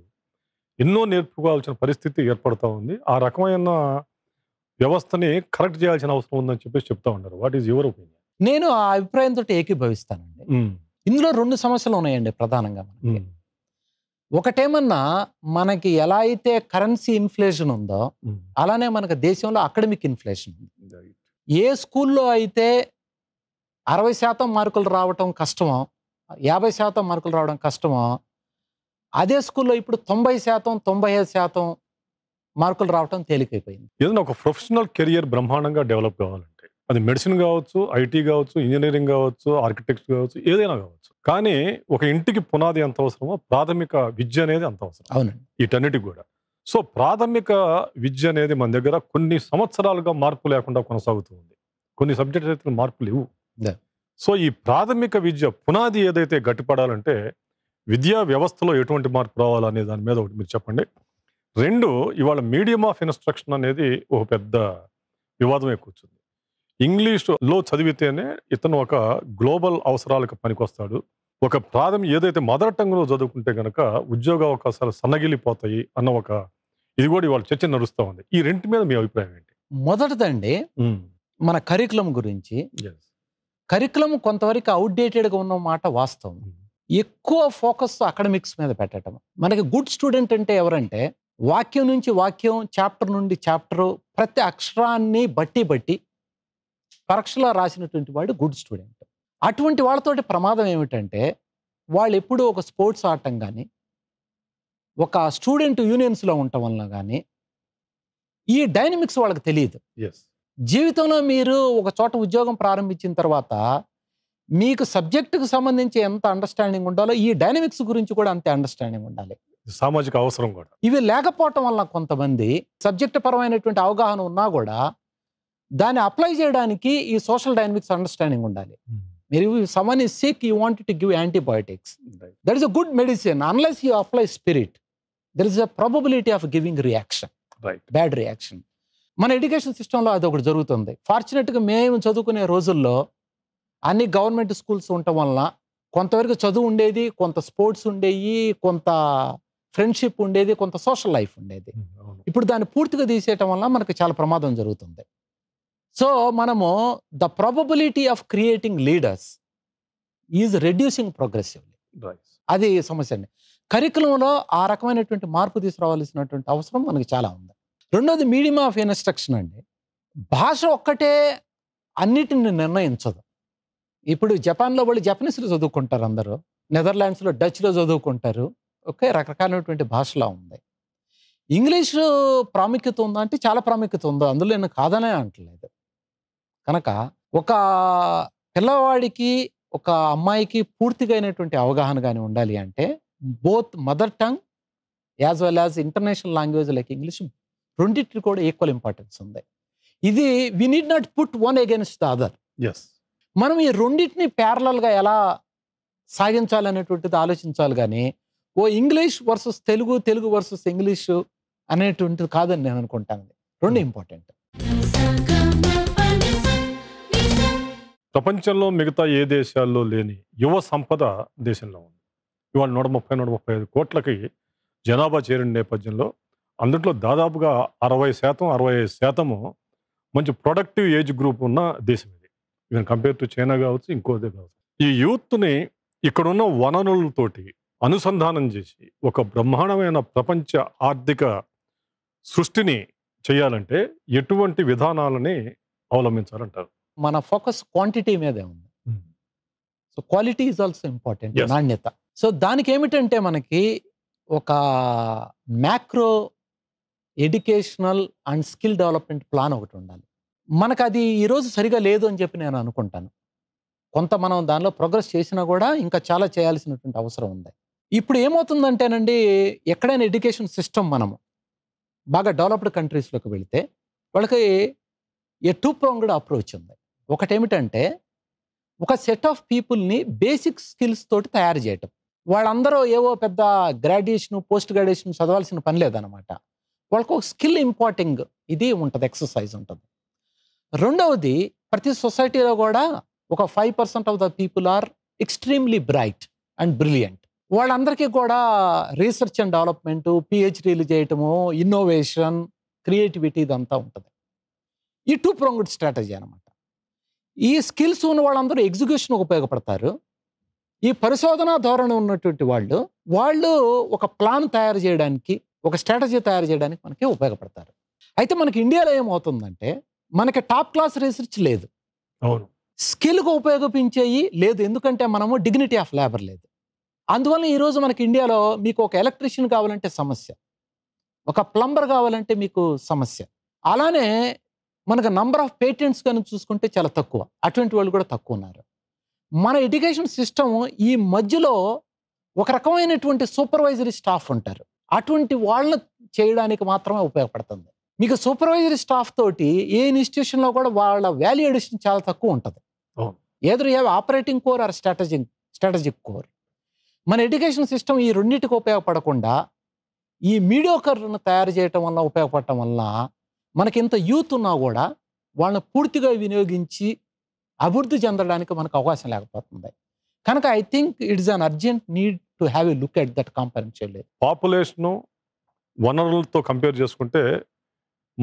ఎన్నో నేర్చుకోవాల్సిన పరిస్థితి ఏర్పడుతూ ఉంది ఆ రకమైన వ్యవస్థని కరెక్ట్ చేయాల్సిన అవసరం ఉందని చెప్పేసి చెప్తా ఉన్నారు వాట్ ఈస్ యువర్ ఒపీనియన్ నేను ఆ అభిప్రాయంతో ఏకీభవిస్తానండి ఇందులో రెండు సమస్యలు ఉన్నాయండి ప్రధానంగా ఒకటేమన్నా మనకి ఎలా అయితే కరెన్సీ ఇన్ఫ్లేషన్ ఉందో అలానే మనకు దేశంలో అకాడమిక్ ఇన్ఫ్లేషన్ ఉంది ఏ స్కూల్లో అయితే అరవై శాతం మార్కులు రావటం కష్టమో యాభై శాతం మార్కులు రావడం కష్టమో అదే స్కూల్లో ఇప్పుడు తొంభై శాతం తొంభై ఐదు శాతం మార్కులు రావటం తేలికైపోయింది ఏదైనా ఒక ప్రొఫెషనల్ కెరియర్ బ్రహ్మాండంగా డెవలప్ కావాలంటే అది మెడిసిన్ కావచ్చు ఐటీ కావచ్చు ఇంజనీరింగ్ కావచ్చు ఆర్కిటెక్ట్ కావచ్చు ఏదైనా కావచ్చు కానీ ఒక ఇంటికి పునాది ఎంత అవసరమో ప్రాథమిక విద్య అనేది అంత అవసరం అవునండి వీటన్నిటికి కూడా సో ప్రాథమిక విద్య అనేది మన దగ్గర కొన్ని సంవత్సరాలుగా మార్పు లేకుండా కొనసాగుతుంది కొన్ని సబ్జెక్ట్స్ అయితే మార్పు లేవు సో ఈ ప్రాథమిక విద్య పునాది ఏదైతే గట్టిపడాలంటే విద్యా వ్యవస్థలో ఎటువంటి మార్పు రావాలనే దాని మీద ఒకటి మీరు చెప్పండి రెండు ఇవాళ మీడియం ఆఫ్ ఇన్స్ట్రక్షన్ అనేది ఒక పెద్ద వివాదమే కూర్చుంది ఇంగ్లీష్లో చదివితేనే ఇతను ఒక గ్లోబల్ అవసరాలకు పనికొస్తాడు ఒక ప్రాథమిక ఏదైతే మదర్ టంగ్లో చదువుకుంటే కనుక ఉద్యోగ అవకాశాలు సన్నగిలిపోతాయి అన్న ఒక ఇది కూడా ఇవాళ చర్చ నడుస్తూ ఉంది ఈ రెంటి మీద మీ అభిప్రాయం ఏంటి మొదటిదండి మన కరికులం గురించి కరికులం కొంతవరకు అవుట్డేటెడ్గా ఉన్న మాట వాస్తవం ఎక్కువ ఫోకస్ అకాడమిక్స్ మీద పెట్టడం మనకి గుడ్ స్టూడెంట్ అంటే ఎవరంటే వాక్యం నుంచి వాక్యం చాప్టర్ నుండి చాప్టర్ ప్రతి అక్షరాన్ని బట్టి బట్టి పరీక్షలో రాసినటువంటి వాడు గుడ్ స్టూడెంట్ అటువంటి వాళ్ళతోటి ప్రమాదం ఏమిటంటే వాళ్ళు ఎప్పుడూ ఒక స్పోర్ట్స్ ఆడటం కానీ ఒక స్టూడెంట్ యూనియన్స్లో ఉండటం వలన కానీ ఈ డైనమిక్స్ వాళ్ళకి తెలియదు జీవితంలో మీరు ఒక చోట ఉద్యోగం ప్రారంభించిన తర్వాత మీకు సబ్జెక్టుకు సంబంధించి ఎంత అండర్స్టాండింగ్ ఉండాలో ఈ డైనమిక్స్ గురించి కూడా అంతే అండర్స్టాండింగ్ ఉండాలి సామాజిక అవసరం కూడా ఇవి లేకపోవటం వల్ల కొంతమంది సబ్జెక్టు పరమైనటువంటి అవగాహన ఉన్నా కూడా దాన్ని అప్లై చేయడానికి ఈ సోషల్ డైనమిక్స్ అండర్స్టాండింగ్ ఉండాలి hmm. మీరు someone is sick you want to give antibiotics that is a good medicine unless you apply spirit there is a probability of giving reaction bad reaction మన education సిస్టంలో అది ఒకటి జరుగుతుంది ఫార్చునేట్గా మేము చదువుకునే రోజుల్లో అన్ని గవర్నమెంట్ స్కూల్స్ ఉండటం వలన కొంతవరకు చదువు ఉండేది కొంత స్పోర్ట్స్ ఉండేవి కొంత ఫ్రెండ్షిప్ ఉండేది కొంత సోషల్ లైఫ్ ఉండేది ఇప్పుడు దాన్ని పూర్తిగా తీసేయటం వల్ల మనకు చాలా ప్రమాదం జరుగుతుంది సో మనము the probability of creating leaders is reducing progressively అది సమస్య అండి కరికులంలో ఆ రకమైనటువంటి మార్పు తీసుకురావాల్సినటువంటి అవసరం మనకు చాలా ఉంది రెండోది మీడియం ఆఫ్ ఇన్స్ట్రక్షన్ అండి భాష ఒక్కటే అన్నిటిని నిర్ణయించదు ఇప్పుడు జపాన్లో వాళ్ళు జపనీస్లో చదువుకుంటారు అందరూ నెదర్లాండ్స్లో డచ్లో చదువుకుంటారు ఒకే రకరకాలైనటువంటి భాషలా ఉంది ఇంగ్లీష్ ప్రాముఖ్యత ఉందా అంటే చాలా ప్రాముఖ్యత ఉందో అందులో నేను కాదనే అంటలేదు కనుక ఒక పిల్లవాడికి ఒక అమ్మాయికి పూర్తిగా అయినటువంటి అవగాహన కానీ ఉండాలి అంటే both mother tongue as well as international language like English రెండింటికి కూడా ఈక్వల్ ఇంపార్టెన్స్ ఉంది ఇది we need not put one against the other ఎస్ మనం ఈ రెండింటిని ప్యారలల్గా ఎలా సాగించాలనేటువంటిది ఆలోచించాలి కానీ ఓ English versus Telugu Telugu versus English అనేటువంటిది కాదని నేను అనుకుంటాను రెండు ఇంపార్టెంట్ hmm. ప్రపంచంలో మిగతా ఏ దేశాల్లో లేని యువ సంపద దేశంలో ఉంది ఇవాళ నూట ముప్పై నూట ముప్పై ఐదు కోట్లకి జనాభా చేరిన నేపథ్యంలో అందుట్లో దాదాపుగా అరవై శాతం అరవై ఐదు శాతము మంచి ప్రొడక్టివ్ ఏజ్ గ్రూప్ ఉన్న దేశం ఈవెన్ కంపేర్ టు చైనా కావచ్చు ఇంకోదే కావచ్చు ఈ యూత్ని ఇక్కడున్న వనరులతోటి అనుసంధానం చేసి ఒక బ్రహ్మాండమైన ప్రపంచ ఆర్థిక సృష్టిని చేయాలంటే ఎటువంటి విధానాలని అవలంబించాలంటారు మన ఫోకస్ క్వాంటిటీ మీదే ఉంది so quality is also important నాణ్యత సో దానికి ఏమిటంటే మనకి ఒక macro educational and skill development plan ఒకటి ఉండాలి మనకు అది ఈరోజు సరిగా లేదు అని చెప్పి నేను అనుకుంటాను కొంత మనం దానిలో ప్రోగ్రెస్ చేసినా కూడా ఇంకా చాలా చేయాల్సినటువంటి అవసరం ఉంది ఇప్పుడు ఏమవుతుందంటేనండి ఎక్కడైనా ఎడ్యుకేషన్ సిస్టమ్ మనము బాగా డెవలప్డ్ కంట్రీస్లోకి వెళితే వాళ్ళకి ఏ టూ ప్రాంగ్డ్ అప్రోచ్ ఉంది ఒకటేమిటంటే ఒక సెట్ ఆఫ్ పీపుల్ని బేసిక్ స్కిల్స్ తోటి తయారు చేయటం వాళ్ళందరూ ఏవో పెద్ద గ్రాడ్యుయేషన్ పోస్ట్ గ్రాడ్యుయేషన్ చదవాల్సిన పని లేదనమాట వాళ్ళకు ఒక స్కిల్ ఇంపార్టింగ్ ఇది ఉంటుంది ఎక్సర్సైజ్ ఉంటుంది రెండవది ప్రతి సొసైటీలో కూడా ఒక five percent of the people are extremely bright and brilliant వాళ్ళందరికీ కూడా రీసెర్చ్ అండ్ డెవలప్మెంట్ పిహెచ్డీలు చేయటము ఇన్నోవేషన్ క్రియేటివిటీ ఇదంతా ఉంటుంది ఈ టూ ప్రొంగుడ్ స్ట్రాటజీ అనమాట ఈ స్కిల్స్ ఉన్న వాళ్ళందరూ ఎగ్జిక్యూషన్ ఉపయోగపడతారు ఈ పరిశోధన ధోరణి ఉన్నటువంటి వాళ్ళు వాళ్ళు ఒక ప్లాన్ తయారు చేయడానికి ఒక స్ట్రాటజీ తయారు చేయడానికి మనకి ఉపయోగపడతారు అయితే మనకి ఇండియాలో ఏమవుతుందంటే మనకి టాప్ క్లాస్ రీసెర్చ్ లేదు అవును స్కిల్గా ఉపయోగించేవి లేదు ఎందుకంటే మనము డిగ్నిటీ ఆఫ్ లేబర్ లేదు అందువల్ల ఈరోజు మనకి ఇండియాలో మీకు ఒక ఎలక్ట్రీషియన్ కావాలంటే సమస్య ఒక ప్లంబర్ కావాలంటే మీకు సమస్య అలానే మనకు నంబర్ ఆఫ్ పేటెంట్స్ కానీ చూసుకుంటే చాలా తక్కువ అటువంటి వాళ్ళు కూడా తక్కువ ఉన్నారు మన ఎడ్యుకేషన్ సిస్టమ్ ఈ మధ్యలో ఒక రకమైనటువంటి సూపర్వైజరీ స్టాఫ్ ఉంటారు అటువంటి వాళ్ళని చేయడానికి మాత్రమే ఉపయోగపడుతుంది మీకు సూపర్వైజరీ స్టాఫ్ తోటి ఏ ఇన్స్టిట్యూషన్లో కూడా వాళ్ళ వాల్యూ అడిషన్ చాలా తక్కువ ఉంటుంది ఏదో a operating core or strategic strategic core మన ఎడ్యుకేషన్ సిస్టమ్ ఈ రెండింటికి ఉపయోగపడకుండా ఈ కర్లను తయారు చేయటం వల్ల ఉపయోగపడటం వల్ల మనకి ఇంత యూత్ ఉన్నా కూడా వాళ్ళని పూర్తిగా వినియోగించి అభివృద్ధి చెందడానికి మనకు అవకాశం లేకపోతుంది కనుక I think it's an urgent need to have a look at that company population వనరులతో కంపేర్ చేసుకుంటే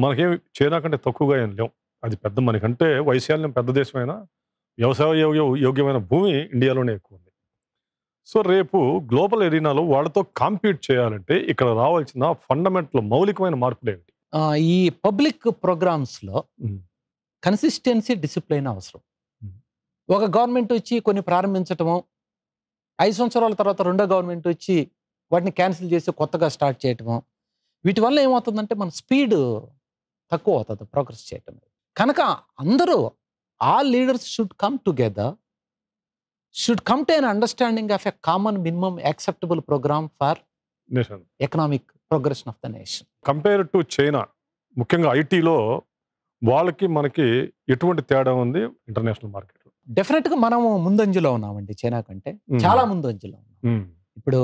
మనకేం చైనా కంటే తక్కువగా ఏం లేవు అది పెద్ద మనకంటే వైశాల్యం పెద్ద దేశమైన వ్యవసాయ యోగ్య యోగ్యమైన భూమి ఇండియాలోనే ఎక్కువ ఉంది సో రేపు గ్లోబల్ ఎరీనాలో వాళ్ళతో కాంపీట్ చేయాలంటే ఇక్కడ రావాల్సిన ఫండమెంటల్ మౌలికమైన మార్పులు ఏమిటి ఈ పబ్లిక్ ప్రోగ్రామ్స్లో కన్సిస్టెన్సీ డిసిప్లైన్ అవసరం ఒక గవర్నమెంట్ వచ్చి కొన్ని ప్రారంభించటము ఐదు సంవత్సరాల తర్వాత రెండో గవర్నమెంట్ వచ్చి వాటిని క్యాన్సిల్ చేసి కొత్తగా స్టార్ట్ చేయటము వీటి వల్ల ఏమవుతుందంటే మన స్పీడ్ తక్కువ అవుతుంది ప్రోగ్రెస్ చేయటం కనుక అందరూ all leaders should come together should come to an understanding of a common minimum acceptable programme for economic progression of the nation compare to China ముఖ్యంగా ఐటీలో వాళ్ళకి మనకి ఎటువంటి తేడా ఉంది ఇంటర్నేషనల్ మార్కెట్ డెఫినెట్ గా మనం ముందంజలో ఉన్నామండి చైనా కంటే చాలా ముందంజలో ఉన్నాం ఇప్పుడు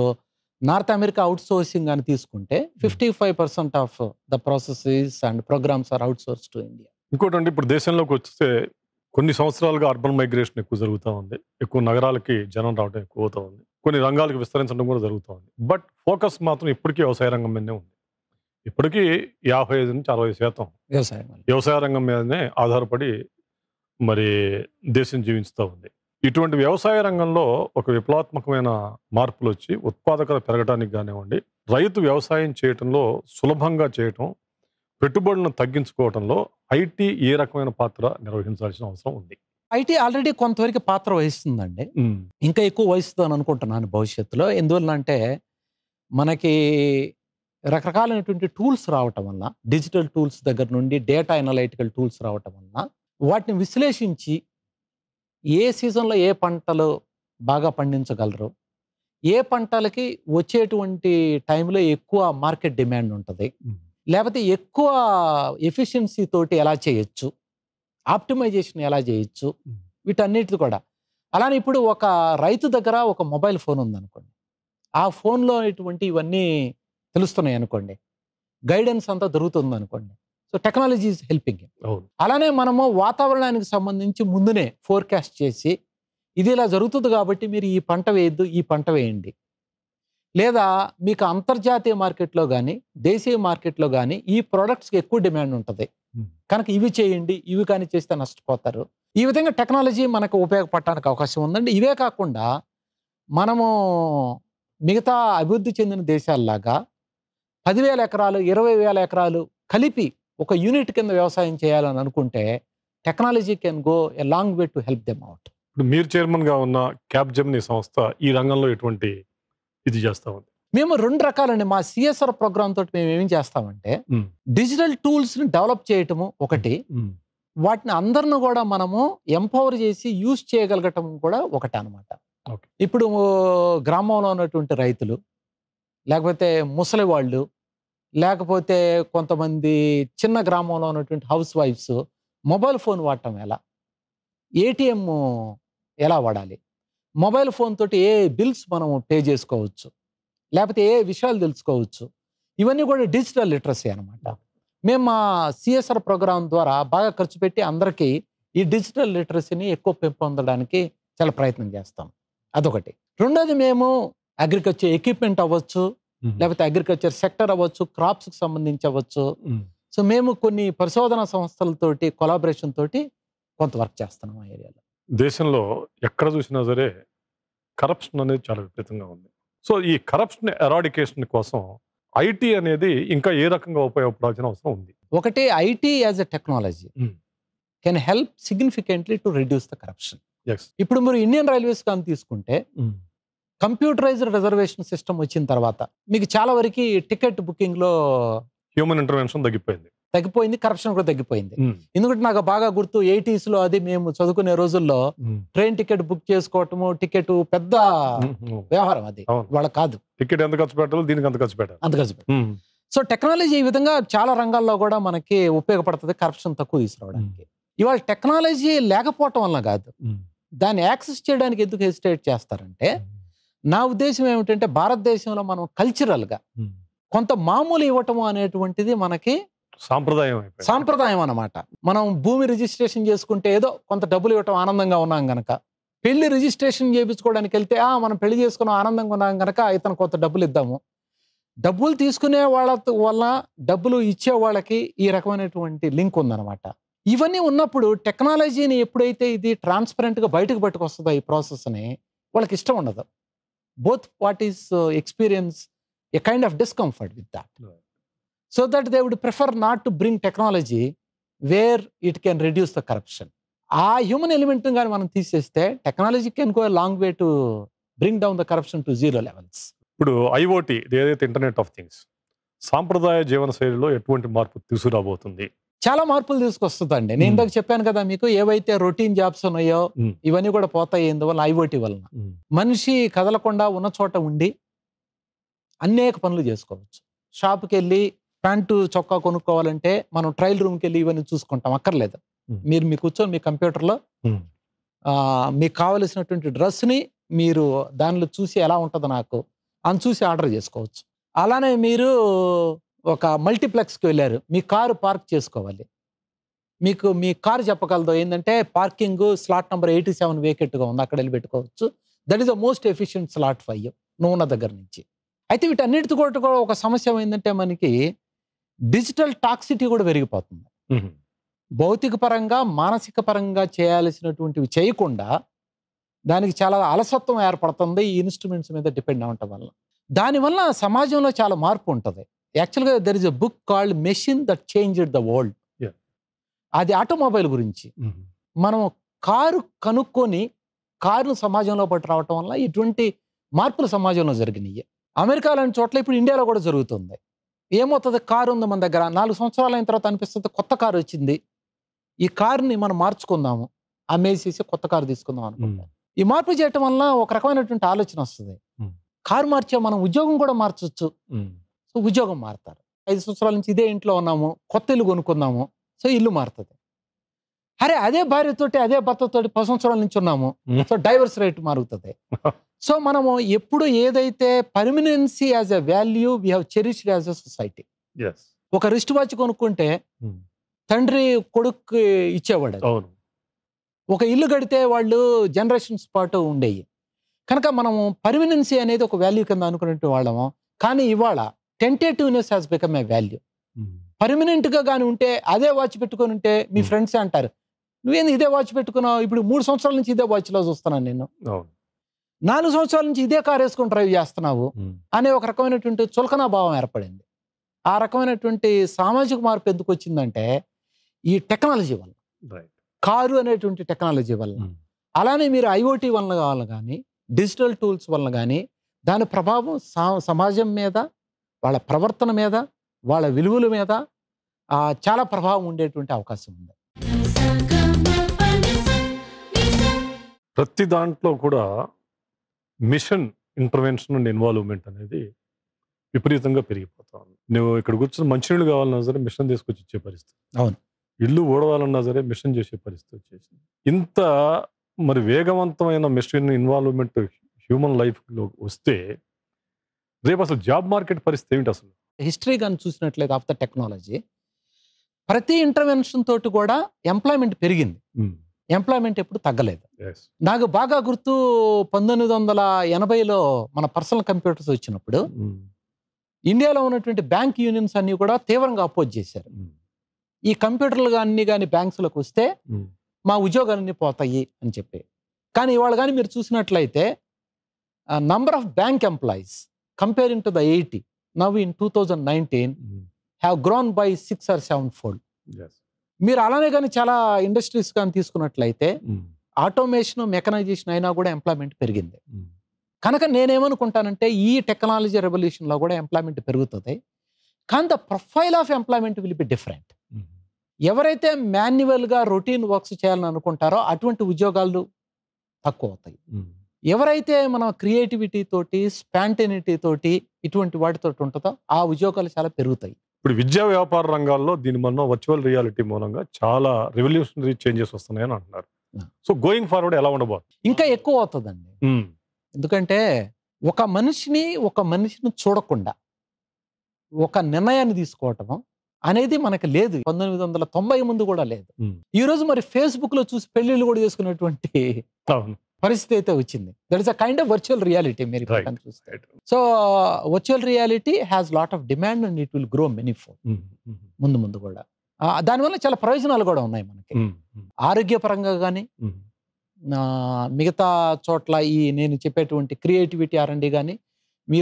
నార్త్ అమెరికా అవుట్ సోర్సింగ్ అని తీసుకుంటే hmm. Fifty five percent of the processes and programmes are outsource to India ఇంకోటి అంటే ఇప్పుడు దేశంలోకి వస్తే కొన్ని సంవత్సరాలుగా అర్బన్ మైగ్రేషన్ ఎక్కువ జరుగుతూ ఉంది ఎక్కువ నగరాలకి జనం రావడం ఎక్కువ అవుతూ ఉంది కొన్ని రంగాలకు విస్తరించడం కూడా జరుగుతూ ఉంది బట్ ఫోకస్ మాత్రం ఇప్పటికీ వ్యవసాయ రంగం మీదనే ఉంది ఇప్పటికీ యాభై ఐదు నుంచి అరవై శాతం వ్యవసాయం వ్యవసాయ రంగం మీదనే ఆధారపడి మరి దేశం జీవించుతూ ఉంది ఇటువంటి వ్యవసాయ రంగంలో ఒక విప్లవాత్మకమైన మార్పులు వచ్చి ఉత్పాదకత పెరగడానికి కానివ్వండి రైతు వ్యవసాయం చేయటంలో సులభంగా చేయటం పెట్టుబడులను తగ్గించుకోవడంలో ఐటీ ఏ రకమైన పాత్ర నిర్వహించాల్సిన అవసరం ఉంది ఐటీ ఆల్రెడీ కొంతవరకు పాత్ర వహిస్తుందండి ఇంకా ఎక్కువ వహిస్తుందని అనుకుంటున్నాను భవిష్యత్తులో ఎందువల్ల అంటే మనకి రకరకాలైనటువంటి టూల్స్ రావటం వల్ల డిజిటల్ టూల్స్ దగ్గర నుండి డేటా అనలైటికల్ టూల్స్ రావటం వల్ల వాటిని విశ్లేషించి ఏ సీజన్లో ఏ పంటలు బాగా పండించగలరు ఏ పంటలకి వచ్చేటువంటి టైంలో ఎక్కువ మార్కెట్ డిమాండ్ ఉంటుంది లేకపోతే ఎక్కువ ఎఫిషియన్సీ తోటి ఎలా చేయొచ్చు ఆప్టిమైజేషన్ ఎలా చేయొచ్చు వీటన్నిటిది కూడా అలానే ఇప్పుడు ఒక రైతు దగ్గర ఒక మొబైల్ ఫోన్ ఉందనుకోండి ఆ ఫోన్లో ఇటువంటి ఇవన్నీ తెలుస్తున్నాయి అనుకోండి గైడెన్స్ అంతా దొరుకుతుంది అనుకోండి సో టెక్నాలజీ ఈజ్ హెల్పింగ్ అలానే మనము వాతావరణానికి సంబంధించి ముందునే ఫోర్కాస్ట్ చేసి ఇది ఇలా జరుగుతుంది కాబట్టి మీరు ఈ పంట వేయద్దు ఈ పంట వేయండి లేదా మీకు అంతర్జాతీయ మార్కెట్లో కానీ దేశీయ మార్కెట్లో కానీ ఈ ప్రోడక్ట్స్కి ఎక్కువ డిమాండ్ ఉంటుంది కనుక ఇవి చేయండి ఇవి కానీ చేస్తే నష్టపోతారు ఈ విధంగా టెక్నాలజీ మనకు ఉపయోగపడటానికి అవకాశం ఉందండి ఇవే కాకుండా మనము మిగతా అభివృద్ధి చెందిన దేశాల్లాగా పదివేల ఎకరాలు ఇరవై వేల ఎకరాలు కలిపి ఒక యూనిట్ కింద వ్యవసాయం చేయాలని అనుకుంటే technology can go a long way to help them out ఇప్పుడు మీరు చైర్మన్గా ఉన్న క్యాప్ జమ్నీ సంస్థ ఈ రంగంలో ఎటువంటి ఇది చేస్తా ఉంది మేము రెండు రకాలండి మా సిఎస్ఆర్ ప్రోగ్రామ్ తోటి మేము ఏమి చేస్తామంటే డిజిటల్ టూల్స్ని డెవలప్ చేయటము ఒకటి వాటిని అందరిని కూడా మనము ఎంపవర్ చేసి యూజ్ చేయగలగటం కూడా ఒకటి అనమాట ఇప్పుడు గ్రామంలో ఉన్నటువంటి రైతులు లేకపోతే ముసలి వాళ్ళు లేకపోతే కొంతమంది చిన్న గ్రామంలో ఉన్నటువంటి హౌస్ వైఫ్స్ మొబైల్ ఫోన్ వాడటం ఎలా ఏటీఎం ఎలా వాడాలి మొబైల్ ఫోన్ తోటి ఏ బిల్స్ మనం పే చేసుకోవచ్చు లేకపోతే ఏ విషయాలు తెలుసుకోవచ్చు ఇవన్నీ కూడా డిజిటల్ లిటరసీ అనమాట మేము మా సిఎస్ఆర్ ప్రోగ్రాం ద్వారా బాగా ఖర్చు పెట్టి అందరికీ ఈ డిజిటల్ లిటరసీని ఎక్కువ పెంపొందడానికి చాలా ప్రయత్నం చేస్తాం అదొకటి రెండోది మేము అగ్రికల్చర్ ఎక్విప్మెంట్ అవ్వచ్చు లేకపోతే అగ్రికల్చర్ సెక్టర్ అవ్వచ్చు క్రాప్స్కి సంబంధించి అవ్వచ్చు సో మేము కొన్ని పరిశోధన సంస్థలతోటి కొలాబరేషన్ తోటి కొంత వర్క్ చేస్తున్నాం ఆ ఏరియాలో దేశంలో ఎక్కడ చూసినా సరే కరప్షన్ అనేది చాలా విపరీతంగా ఉంది సో ఈ కరప్షన్ ఎరాడికేషన్ కోసం ఐటీ అనేది ఇంకా ఏ రకంగా ఉపయోగపడాల్సిన అవసరం ఉంది ఒకటి IT as a technology can help significantly to reduce the corruption ఇప్పుడు మీరు ఇండియన్ రైల్వేస్ కానీ తీసుకుంటే కంప్యూటరైజ్డ్ రిజర్వేషన్ సిస్టమ్ వచ్చిన తర్వాత మీకు చాలా వరకు టికెట్ బుకింగ్ లో హ్యూమన్ ఇంటర్వెన్షన్ తగ్గిపోయింది తగ్గిపోయింది కరప్షన్ కూడా తగ్గిపోయింది ఎందుకంటే నాకు బాగా గుర్తు ఎయిటీస్ లో అది మేము చదువుకునే రోజుల్లో ట్రైన్ టికెట్ బుక్ చేసుకోవటము టికెట్ పెద్ద వ్యవహారం అది వాళ్ళ కాదు టికెట్ ఎంత ఖర్చు పెట్టాలి దీనికి అంత ఖర్చు పెట్టాలి అంత ఖర్చు సో టెక్నాలజీ ఈ విధంగా చాలా రంగాల్లో కూడా మనకి ఉపయోగపడుతుంది కరప్షన్ తక్కువ తీసుకురావడానికి ఇవాళ టెక్నాలజీ లేకపోవటం వల్ల కాదు దాన్ని యాక్సెస్ చేయడానికి ఎందుకు హెసిటేట్ చేస్తారంటే నా ఉద్దేశం ఏమిటంటే భారతదేశంలో మనం కల్చరల్గా hmm. కొంత మామూలు ఇవ్వటం అనేటువంటిది మనకి సాంప్రదాయం సాంప్రదాయం అనమాట మనం భూమి రిజిస్ట్రేషన్ చేసుకుంటే ఏదో కొంత డబ్బులు ఇవ్వటం ఆనందంగా ఉన్నాం గనక పెళ్లి రిజిస్ట్రేషన్ చేయించుకోవడానికి వెళ్తే ఆ మనం పెళ్లి చేసుకున్నాం ఆనందంగా ఉన్నాం గనక ఇతను కొంత డబ్బులు ఇద్దాము డబ్బులు తీసుకునే వాళ్ళ వల్ల డబ్బులు ఇచ్చే వాళ్ళకి ఈ రకమైనటువంటి లింక్ ఉందన్నమాట ఇవన్నీ ఉన్నప్పుడు టెక్నాలజీని ఎప్పుడైతే ఇది ట్రాన్స్పరెంట్గా బయటకు పట్టుకొస్తుందో ఈ ప్రాసెస్ని వాళ్ళకి ఇష్టం ఉండదు both parties uh, experience a kind of discomfort with that. Right. So that they would prefer not to bring technology where it can reduce the corruption. ఆ హ్యూమన్ ఎలిమెంట్ని కానీ మనం తీసేస్తే technology can go long way to bring down the corruption to zero levels ఇప్పుడు IOT ఏదైతే internet of things సాంప్రదాయ జీవన శైలిలో ఎటువంటి మార్పు తీసుకురాబోతుంది చాలా మార్పులు తీసుకొస్తుందండి నేను ఇందాక చెప్పాను కదా మీకు ఏవైతే రొటీన్ జాబ్స్ ఉన్నాయో ఇవన్నీ కూడా పోతాయి ఎందువల్ల ఐఓటి వలన మనిషి కదలకుండా ఉన్న చోట ఉండి అనేక పనులు చేసుకోవచ్చు షాప్కి వెళ్ళి ప్యాంటు చొక్కా కొనుక్కోవాలంటే మనం ట్రయల్ రూమ్కి వెళ్ళి ఇవన్నీ చూసుకుంటాం అక్కర్లేదు మీరు మీ కూర్చొని మీ కంప్యూటర్లో మీకు కావలసినటువంటి డ్రెస్ని మీరు దానిలో చూసి ఎలా ఉంటుందో నాకు అని చూసి ఆర్డర్ చేసుకోవచ్చు అలానే మీరు ఒక మల్టీప్లెక్స్కి వెళ్ళారు మీ కారు పార్క్ చేసుకోవాలి మీకు మీ కారు చెప్పగలదు ఏంటంటే parking slot number eighty seven వేకెట్గా ఉంది అక్కడ వెళ్ళి పెట్టుకోవచ్చు that is the most efficient slot for you నువ్వున్న దగ్గర నుంచి అయితే వీటన్నిటి కూడా కూడా ఒక సమస్య ఏంటంటే మనకి డిజిటల్ టాక్సిటీ కూడా పెరిగిపోతుంది భౌతిక పరంగా మానసిక పరంగా చేయాల్సినటువంటివి చేయకుండా దానికి చాలా అలసత్వం ఏర్పడుతుంది ఈ ఇన్స్ట్రుమెంట్స్ మీద డిపెండ్ అవ్వటం వల్ల దానివల్ల సమాజంలో చాలా మార్పు ఉంటుంది యాక్చువల్గా there is a book called machine that change the world అది ఆటోమొబైల్ గురించి mm-hmm. మనం కారు కనుక్కొని కారును సమాజంలో పట్టు రావటం వల్ల ఇటువంటి మార్పులు సమాజంలో జరిగినాయి అమెరికా లాంటి చోట్ల ఇప్పుడు ఇండియాలో కూడా జరుగుతుంది ఏమవుతుంది కారు ఉంది మన దగ్గర నాలుగు సంవత్సరాలు అయిన తర్వాత అనిపిస్తుంది కొత్త కారు వచ్చింది ఈ కారుని మనం మార్చుకుందాము అమ్మేసేసి కొత్త కారు తీసుకుందాం అనుకుంటాం mm. ఈ మార్పు చేయటం వల్ల ఒక రకమైనటువంటి ఆలోచన వస్తుంది mm. కారు మార్చే మనం ఉద్యోగం కూడా మార్చవచ్చు mm. సో ఉద్యోగం మారుతారు ఐదు సంవత్సరాల నుంచి ఇదే ఇంట్లో ఉన్నాము కొత్త ఇల్లు కొనుక్కుందాము సో ఇల్లు మారుతుంది అరే అదే భార్యతోటి అదే భర్తతోటి పది సంవత్సరాల నుంచి ఉన్నాము సో డైవర్స్ రేట్ మారుతుంది <laughs> సో మనము ఎప్పుడు ఏదైతే permanency as a value we have cherished as a society ఒక రిస్ట్ వాచ్ కొనుక్కుంటే తండ్రి కొడుకు ఇచ్చేవాడు ఒక ఇల్లు కడితే వాళ్ళు జనరేషన్స్ పాటు ఉండేవి కనుక మనము పర్మినెన్సీ అనేది ఒక వాల్యూ కింద అనుకునే వాళ్ళము కానీ ఇవాళ tentativeness has become a value పర్మనెంట్గా కానీ ఉంటే అదే వాచ్ పెట్టుకొని ఉంటే మీ ఫ్రెండ్సే hmm. అంటారు నువ్వేంది ఇదే వాచ్ పెట్టుకున్నావు ఇప్పుడు మూడు సంవత్సరాల నుంచి ఇదే వాచ్లో చూస్తున్నాను నేను నాలుగు సంవత్సరాల నుంచి ఇదే కార్ వేసుకుని డ్రైవ్ చేస్తున్నావు hmm. అనే ఒక రకమైనటువంటి చులకనా భావం ఏర్పడింది ఆ రకమైనటువంటి సామాజిక మార్పు ఎందుకు వచ్చిందంటే ఈ టెక్నాలజీ వల్ల కారు అనేటువంటి టెక్నాలజీ వల్ల hmm. అలానే మీరు ఐఓటీ వలన కావాలి కానీ డిజిటల్ టూల్స్ వల్ల కానీ దాని ప్రభావం సమాజం మీద వాళ్ళ ప్రవర్తన మీద వాళ్ళ విలువల మీద చాలా ప్రభావం ఉండేటువంటి అవకాశం ఉంది ప్రతి దాంట్లో కూడా మిషన్ ఇంటర్వెన్షన్ అండ్ ఇన్వాల్వ్మెంట్ అనేది విపరీతంగా పెరిగిపోతా ఉంది నువ్వు ఇక్కడ కూర్చొని మంచినీళ్ళు కావాలన్నా సరే మిషన్ తీసుకొచ్చి ఇచ్చే పరిస్థితి అవును ఇల్లు ఓడవాలన్నా సరే మిషన్ చేసే పరిస్థితి వచ్చేసింది ఇంత మరి వేగవంతమైన మిషన్ ఇన్వాల్వ్మెంట్ హ్యూమన్ లైఫ్లో వస్తే రేపు అసలు జాబ్ మార్కెట్ పరిస్థితి ఏమిటి అసలు హిస్టరీ కానీ చూసినట్లయితే ద టెక్నాలజీ ప్రతి ఇంటర్వెన్షన్ తోటి కూడా ఎంప్లాయ్మెంట్ పెరిగింది ఎంప్లాయ్మెంట్ ఎప్పుడు తగ్గలేదు నాకు బాగా గుర్తు పంతొమ్మిది వందల ఎనభైలో మన పర్సనల్ కంప్యూటర్స్ వచ్చినప్పుడు ఇండియాలో ఉన్నటువంటి బ్యాంక్ యూనియన్స్ అన్ని కూడా తీవ్రంగా అపోజ్ చేశారు ఈ కంప్యూటర్లు అన్ని కానీ బ్యాంక్స్లోకి వస్తే మా ఉద్యోగాలన్నీ పోతాయి అని చెప్పి కానీ ఇవాళ కానీ మీరు చూసినట్లయితే number of bank employees comparing to the eighty now in two mm nineteen have grown by six or seven fold. మీరు అలానే కానీ చాలా ఇండస్ట్రీస్ కానీ తీసుకున్నట్లయితే ఆటోమేషన్ hmm. మెకనైజేషన్ అయినా కూడా ఎంప్లాయ్మెంట్ పెరిగింది hmm. కనుక నేనేమనుకుంటానంటే ఈ టెక్నాలజీ రెవల్యూషన్లో కూడా ఎంప్లాయ్మెంట్ పెరుగుతుంది కానీ the profile of employment will be different ఎవరైతే మాన్యువల్గా రొటీన్ వర్క్స్ చేయాలని అనుకుంటారో అటువంటి ఉద్యోగాలు తక్కువ అవుతాయి hmm. ఎవరైతే మనం క్రియేటివిటీ తోటి స్పాంటెనిటీ తోటి ఇటువంటి వాటితో ఉంటుందో ఆ ఉద్యోగాలు చాలా పెరుగుతాయి ఇప్పుడు విద్యా వ్యాపార రంగాల్లో దీని మనం వర్చువల్ రియాలిటీ మూలంగా చాలా రెవల్యూషనరీ చేంజెస్ వస్తున్నాయని అంటున్నారు సో గోయింగ్ ఫార్వర్డ్ ఎలా ఉండబోతుంది ఇంకా ఎక్కువ అవుతుందండి hmm. ఎందుకంటే ఒక మనిషిని ఒక మనిషిని చూడకుండా ఒక నిర్ణయాన్ని తీసుకోవటం అనేది మనకు లేదు పంతొమ్మిది వందల తొంభై ముందు కూడా లేదు hmm. ఈ రోజు మరి ఫేస్బుక్ లో చూసి పెళ్లిళ్ళు కూడా చేసుకునేటువంటి పరిస్థితి అయితే వచ్చింది that is a kind of virtual reality మీరు చూస్తే so virtual reality has lot of demand and it will grow many four ముందు ముందు కూడా దానివల్ల చాలా ప్రయోజనాలు కూడా ఉన్నాయి మనకి mm-hmm. Mm-hmm. ఆరోగ్యపరంగా కానీ mm-hmm. మిగతా చోట్ల ఈ నేను చెప్పేటువంటి క్రియేటివిటీ ఆర్ఎండి కానీ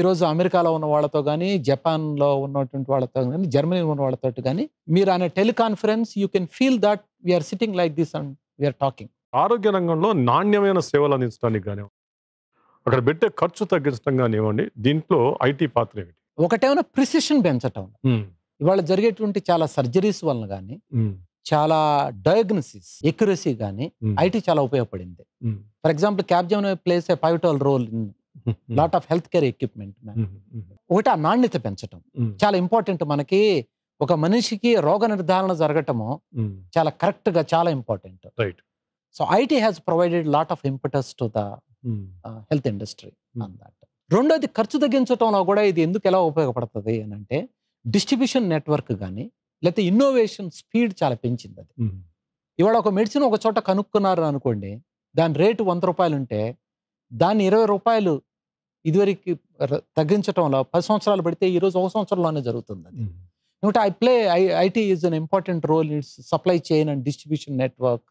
రోజు అమెరికాలో ఉన్న వాళ్ళతో కానీ జపాన్లో ఉన్నటువంటి వాళ్ళతో కానీ జర్మనీలో ఉన్న వాళ్ళతో కానీ మీరు అనే teleconference you can feel that we're sitting like this and we're talking ఆరోగ్య రంగంలో నాణ్యమైన సేవలు అందించడానికి కానీ అక్కడ పెట్టే ఖర్చు తగ్గించడం కానివ్వండి దీంట్లో ఐటీ పాత్ర ఏమిటి ఒకటేమైనా ప్రిసిషన్ పెంచటం ఇవాళ జరిగేటువంటి చాలా సర్జరీస్ వలన కానీ చాలా డయాగ్నోసిస్ ఎక్యురసీ కానీ ఐటీ చాలా ఉపయోగపడింది ఫర్ ఎగ్జాంపుల్ క్యాబ్జమ్ plays a pivotal role in lot of health care equipment ఒకటి ఆ నాణ్యత పెంచడం చాలా ఇంపార్టెంట్ మనకి ఒక మనిషికి రోగ నిర్ధారణ జరగటము చాలా కరెక్ట్ గా చాలా important right so IT has provided lot of impetus to the health industry అన్నమాట రెండోది ఖర్చు తగ్గించడంలో కూడా ఇది ఎందుకు ఎలా ఉపయోగపడుతుంది అని అంటే డిస్ట్రిబ్యూషన్ నెట్వర్క్ కానీ లేకపోతే ఇన్నోవేషన్ స్పీడ్ చాలా పెంచింది అది hmm. ఇవాళ ఒక మెడిసిన్ ఒక చోట కనుక్కున్నారు అనుకోండి దాని రేటు వంద రూపాయలు ఉంటే దాన్ని ఇరవై రూపాయలు ఇదివరకు తగ్గించడంలో పది సంవత్సరాలు పడితే ఈరోజు ఒక సంవత్సరంలోనే జరుగుతుంది అది ఎందుకంటే I play I IT is an important role it's supply chain and distribution network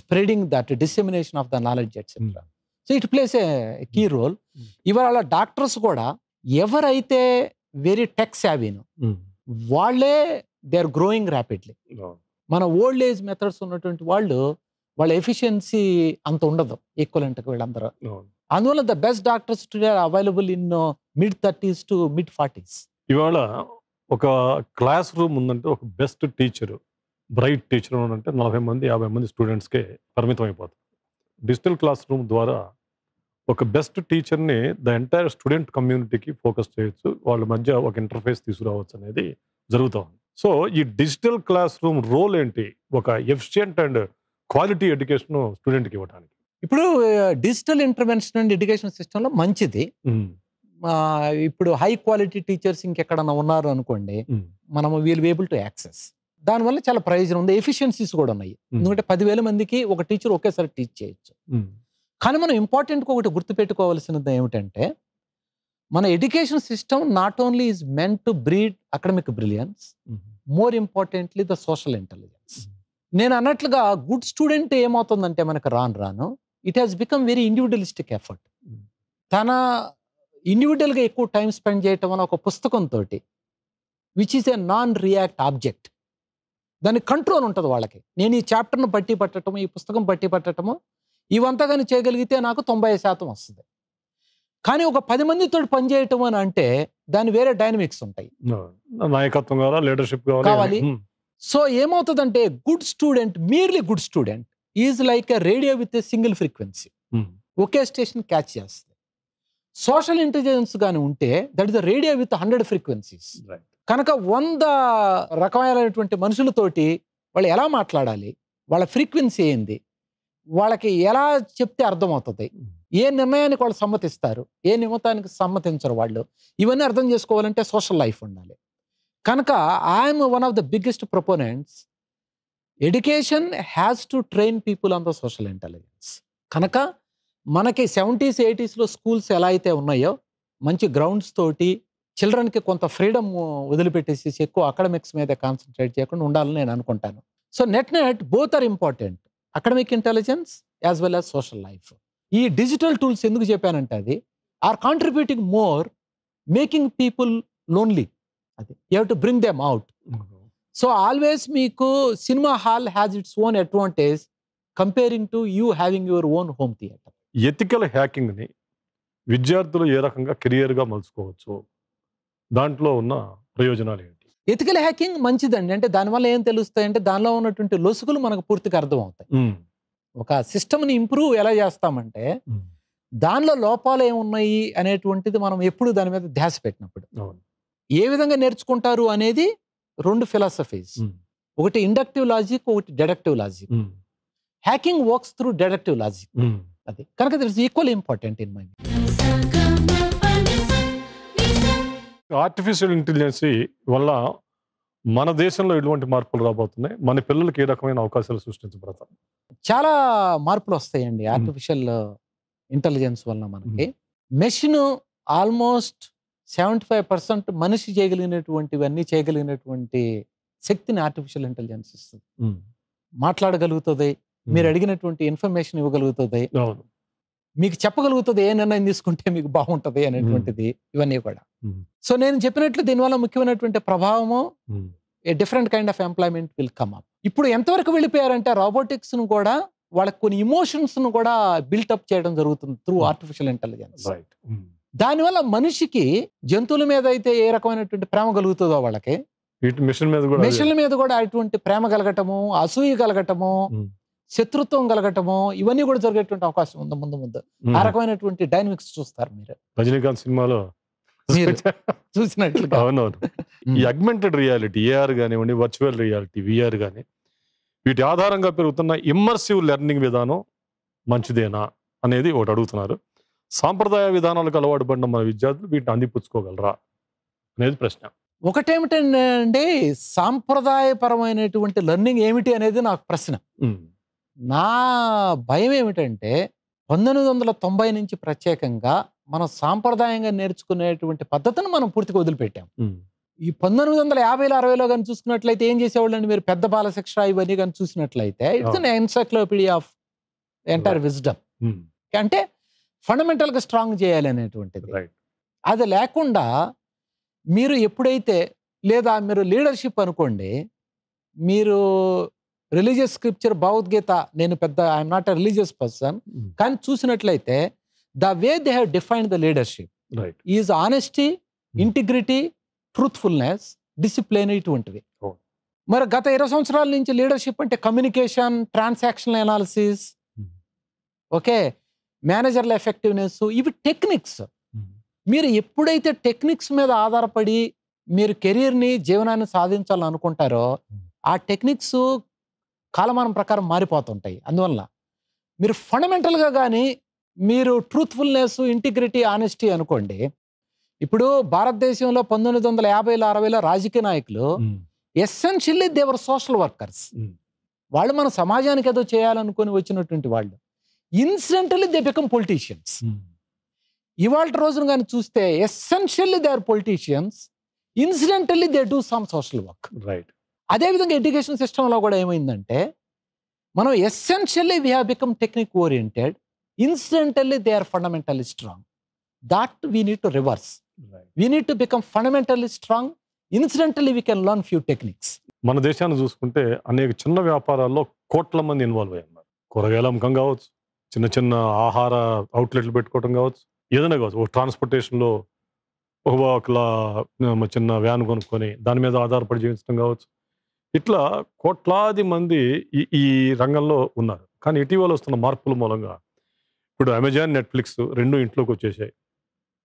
spreading that dissemination of the knowledge etcetera so it plays a key role ఇవాళ డాక్టర్స్ కూడా ఎవరైతే వెరీ టెక్ శావీను వాళ్ళే దే ఆర్ గ్రోయింగ్ ర్యాపిడ్లీ మన old age methods ఉన్నటువంటి వాళ్ళు వాళ్ళ efficiency అంత ఉండదు ఈక్వలెంట్కి వీళ్ళందరూ అందువల్ల the best doctors today available in mid thirties to mid forties ఇవాళ ఒక క్లాస్ రూమ్ ఉందంటే ఒక బెస్ట్ టీచరు బ్రైట్ టీచర్ అంటే నలభై మంది యాభై మంది స్టూడెంట్స్కే పరిమితం అయిపోతుంది డిజిటల్ క్లాస్ రూమ్ ద్వారా ఒక బెస్ట్ టీచర్ని ద ఎంటైర్ స్టూడెంట్ కమ్యూనిటీకి ఫోకస్ చేయొచ్చు వాళ్ళ మధ్య ఒక ఇంటర్ఫేస్ తీసుకురావచ్చు అనేది జరుగుతూ ఉంది సో ఈ డిజిటల్ క్లాస్ రూమ్ రోల్ ఏంటి ఒక ఎఫిషియంట్ అండ్ క్వాలిటీ ఎడ్యుకేషన్ స్టూడెంట్కి ఇవ్వడానికి ఇప్పుడు డిజిటల్ ఇంటర్వెన్షన్ అండ్ ఎడ్యుకేషన్ సిస్టంలో మంచిది ఇప్పుడు హై క్వాలిటీ టీచర్స్ ఇంకెక్కడన్నా ఉన్నారు అనుకోండి మనం we'll be able to access దానివల్ల చాలా ప్రయోజనం ఉంది ఎఫిషియన్సీస్ కూడా ఉన్నాయి ఎందుకంటే పదివేల మందికి ఒక టీచర్ ఒకేసారి టీచ్ చేయొచ్చు కానీ మనం ఇంపార్టెంట్ ఒకటి గుర్తుపెట్టుకోవాల్సినది ఏమిటంటే మన education system not only is meant to breed academic brilliance more importantly the social intelligence నేను అన్నట్లుగా గుడ్ స్టూడెంట్ ఏమవుతుందంటే మనకు రాను రాను it has become very individualistic effort తన ఇండివిజువల్గా ఎక్కువ టైం స్పెండ్ చేయటం అనే ఒక పుస్తకంతో which is a non react object దాని కంట్రోల్ ఉంటుంది వాళ్ళకి నేను ఈ చాప్టర్ను బట్టి పట్టడము ఈ పుస్తకం బట్టి పట్టడము ఇవంతా కానీ చేయగలిగితే నాకు తొంభై శాతం వస్తుంది కానీ ఒక పది మందితో పనిచేయటం అని అంటే దాని వేరే డైనమిక్స్ ఉంటాయి నాయకత్వం కావాలి లీడర్షిప్ కావాలి సో ఏమవుతుందంటే good student merely good student is like a radio with a single frequency ఒకే స్టేషన్ క్యాచ్ చేస్తుంది సోషల్ ఇంటెలిజెన్స్ కానీ ఉంటే that is radio with hundred frequencies కనుక వంద రకమైనటువంటి మనుషులతోటి వాళ్ళు ఎలా మాట్లాడాలి వాళ్ళ ఫ్రీక్వెన్సీ ఏంది వాళ్ళకి ఎలా చెప్తే అర్థమవుతుంది ఏ నిర్ణయానికి వాళ్ళు సమ్మతిస్తారు ఏ నిమిత్తానికి సమ్మతించరు వాళ్ళు ఇవన్నీ అర్థం చేసుకోవాలంటే సోషల్ లైఫ్ ఉండాలి కనుక I'm one of the biggest proponents education has to train people on the social intelligence కనుక మనకి సెవెంటీస్ ఎయిటీస్లో స్కూల్స్ ఎలా అయితే ఉన్నాయో మంచి గ్రౌండ్స్ తోటి చిల్డ్రన్కి కొంత ఫ్రీడమ్ వదిలిపెట్టేసేసి ఎక్కువ అకాడమిక్స్ మీద కాన్సన్ట్రేట్ చేయకుండా ఉండాలని నేను అనుకుంటాను so net net both are important academic intelligence as well as social life ఈ డిజిటల్ టూల్స్ ఎందుకు చెప్పానంటే అది are contributing more making people lonely అది you to bring them out so always మీకు cinema hall has its own advantage comparing to you having your own home theatre ethical హ్యాకింగ్ని విద్యార్థులు ఏ రకంగా కెరియర్గా మలుచుకోవచ్చు దాంట్లో ఉన్న ప్రయోజనాలు ఏంటి ఎథికల్ హ్యాకింగ్ మంచిదండి అంటే దానివల్ల ఏం తెలుస్తాయి అంటే దానిలో ఉన్నటువంటి లొసుగులు మనకు పూర్తిగా అర్థం అవుతాయి ఒక సిస్టమ్ని ఇంప్రూవ్ ఎలా చేస్తామంటే దానిలో లోపాలు ఏమున్నాయి అనేటువంటిది మనం ఎప్పుడు దాని మీద ధ్యాస పెట్టినప్పుడు ఏ విధంగా నేర్చుకుంటారు అనేది రెండు ఫిలాసఫీస్ ఒకటి ఇండక్టివ్ లాజిక్ ఒకటి deductive logic hacking works through deductive logic అది కనుక it equal important in mind artificial intelligence వల్ల మన దేశంలో ఎటువంటి మార్పులు రాబోతున్నాయి మన పిల్లలకి ఏ రకమైన అవకాశాలు సృష్టించబడతాయి చాలా మార్పులు వస్తాయండి ఆర్టిఫిషియల్ ఇంటెలిజెన్స్ వల్ల మనకి machine almost seventy five percent మనిషి చేయగలిగినటువంటివన్నీ చేయగలిగినటువంటి శక్తిని ఆర్టిఫిషియల్ ఇంటెలిజెన్స్ ఇస్తుంది మాట్లాడగలుగుతుంది మీరు అడిగినటువంటి ఇన్ఫర్మేషన్ ఇవ్వగలుగుతుంది మీకు చెప్పగలుగుతుంది ఏ నిర్ణయం తీసుకుంటే మీకు బాగుంటది అనేటువంటిది ఇవన్నీ కూడా సో నేను చెప్పినట్లు దీనివల్ల ముఖ్యమైనటువంటి ప్రభావము a different kind of employment will come up ఇప్పుడు ఎంతవరకు వెళ్ళిపోయారంటే రోబోటిక్స్ ను కూడా వాళ్ళకి కొన్ని ఇమోషన్స్ ను కూడా బిల్టప్ చేయడం జరుగుతుంది త్రూ ఆర్టిఫిషియల్ ఇంటెలిజెన్స్ దానివల్ల మనిషికి జంతువుల మీద అయితే ఏ రకమైనటువంటి ప్రేమ కలుగుతుందో వాళ్ళకి మిషన్ మీద కూడా అటువంటి ప్రేమ కలగటము అసూయ కలగటము శత్రుత్వం కలగటము ఇవన్నీ కూడా జరిగేటువంటి అవకాశం ఉంది ముందు ముందు ఆ రకమైనటువంటి డైనమిక్స్ చూస్తారు మీరు రజనీకాంత్ సినిమాలో <laughs> చూసినట్లు ఈ అగ్మెంటెడ్ రియాలిటీ ఏఆర్ కానివ్వండి వర్చువల్ రియాలిటీ విఆర్ కానీ వీటి ఆధారంగా పెరుగుతున్న ఇమ్మర్సివ్ లెర్నింగ్ విధానం మంచిదేనా అనేది ఒకటి అడుగుతున్నారు సాంప్రదాయ విధానాలకు అలవాటు పడిన మన విద్యార్థులు వీటిని అందిపుచ్చుకోగలరా అనేది ప్రశ్న ఒకటేమిటండి సాంప్రదాయపరమైనటువంటి లెర్నింగ్ ఏమిటి అనేది నాకు ప్రశ్న నా భయం ఏమిటంటే పంతొమ్మిది వందల తొంభై నుంచి ప్రత్యేకంగా మనం సాంప్రదాయంగా నేర్చుకునేటువంటి పద్ధతిని మనం పూర్తిగా వదిలిపెట్టాం ఈ పంతొమ్మిది వందల యాభైలో అరవైలో కానీ చూసుకున్నట్లయితే ఏం చేసేవాళ్ళని మీరు పెద్ద బాలశిక్ష ఇవన్నీ కానీ చూసినట్లయితే it's an encyclopedia of entire wisdom అంటే ఫండమెంటల్గా స్ట్రాంగ్ చేయాలి అనేటువంటిది అది లేకుండా మీరు ఎప్పుడైతే లేదా మీరు లీడర్షిప్ అనుకోండి మీరు రిలీజియస్ స్క్రిప్చర్ భగవద్గీత నేను పెద్ద I'm not a religious person కానీ చూసినట్లయితే the way they have defined the leadership is honesty integrity truthfulness discipline ఇటువంటివి oh. మరి గత ఇరవై సంవత్సరాల నుంచి లీడర్షిప్ అంటే కమ్యూనికేషన్ ట్రాన్సాక్షన్ ఎనాలిసిస్ ఓకే మేనేజర్ల ఎఫెక్టివ్నెస్ ఇవి టెక్నిక్స్ hmm. మీరు ఎప్పుడైతే టెక్నిక్స్ మీద ఆధారపడి మీరు కెరీర్ని జీవనాన్ని సాధించాలనుకుంటారో hmm. ఆ టెక్నిక్స్ కాలమానం ప్రకారం మారిపోతుంటాయి అందువల్ల మీరు ఫండమెంటల్గా కానీ మీరు ట్రూత్ఫుల్నెస్ ఇంటిగ్రిటీ ఆనెస్టీ అనుకోండి ఇప్పుడు భారతదేశంలో పంతొమ్మిది వందల యాభైలో అరవైలో రాజకీయ నాయకులు ఎస్సెన్షియల్లీ దేవర్ సోషల్ వర్కర్స్ వాళ్ళు మన సమాజానికి ఏదో చేయాలనుకుని వచ్చినటువంటి వాళ్ళు ఇన్సిడెంటలీ దే బికమ్ పొలిటీషియన్స్ ఇవాళ రోజున కానీ చూస్తే essentially they are politicians incidentally they do some social work right అదేవిధంగా ఎడ్యుకేషన్ సిస్టంలో కూడా ఏమైందంటే మనం essentially we have become technique oriented incidentally they are fundamentally strong that we need to reverse we need to become fundamentally strong incidentally we can learn few techniques మన దేశాన్ని చూసుకుంటే అనేక చిన్న వ్యాపారాల్లో కోట్ల మంది ఇన్వాల్వ్ అయ్యి ఉన్నారు కూరగాయల అమ్మకం కావచ్చు చిన్న చిన్న ఆహార అవుట్లెట్లు పెట్టుకోవడం కావచ్చు ఏదైనా కావచ్చు ఒక ట్రాన్స్పోర్టేషన్లో ఒక చిన్న వ్యాన్ కొనుక్కొని దాని మీద ఆధారపడి జీవించడం కావచ్చు ఇట్లా కోట్లాది మంది ఈ ఈ రంగంలో ఉన్నారు కానీ ఇటీవల వస్తున్న మార్పుల మూలంగా ఇప్పుడు అమెజాన్ నెట్ఫ్లిక్స్ రెండు ఇంట్లోకి వచ్చేసాయి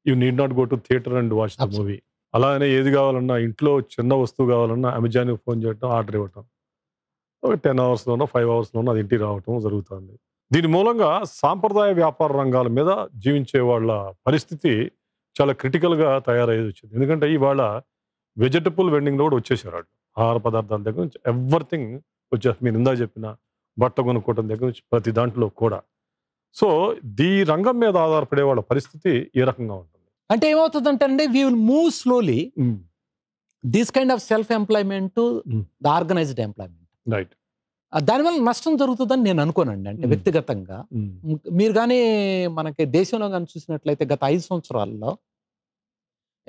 you need not go to theatre and watch the movie అలానే ఏది కావాలన్నా ఇంట్లో చిన్న వస్తువు కావాలన్నా అమెజాన్ ఫోన్ చేయటం ఆర్డర్ ఇవ్వటం ఒక టెన్ అవర్స్లోనో ఫైవ్ అవర్స్లోనో అది ఇంటికి రావటం జరుగుతుంది దీని మూలంగా సాంప్రదాయ వ్యాపార రంగాల మీద జీవించే వాళ్ళ పరిస్థితి చాలా క్రిటికల్గా తయారయ్యేది వచ్చింది ఎందుకంటే ఇవాళ వెజిటబుల్ వెండింగ్లో కూడా వచ్చేసారు ఆహార పదార్థాల దగ్గర నుంచి ఎవ్రీథింగ్ వచ్చేస్తుంది మీరు ఇందా చెప్పిన బట్ట కొనుక్కోవటం దగ్గర నుంచి ప్రతి దాంట్లో కూడా సో దీ రంగం మీద ఆధారపడే వాళ్ళ పరిస్థితి ఏ రకంగా ఉంటుంది అంటే ఏమవుతుంది అంటే we will move slowly this kind of self employment the organised employment right దానివల్ల నష్టం జరుగుతుందని నేను అనుకోనండి అంటే hmm. వ్యక్తిగతంగా hmm. మీరు కానీ మనకి దేశంలో కానీ చూసినట్లయితే గత ఐదు సంవత్సరాల్లో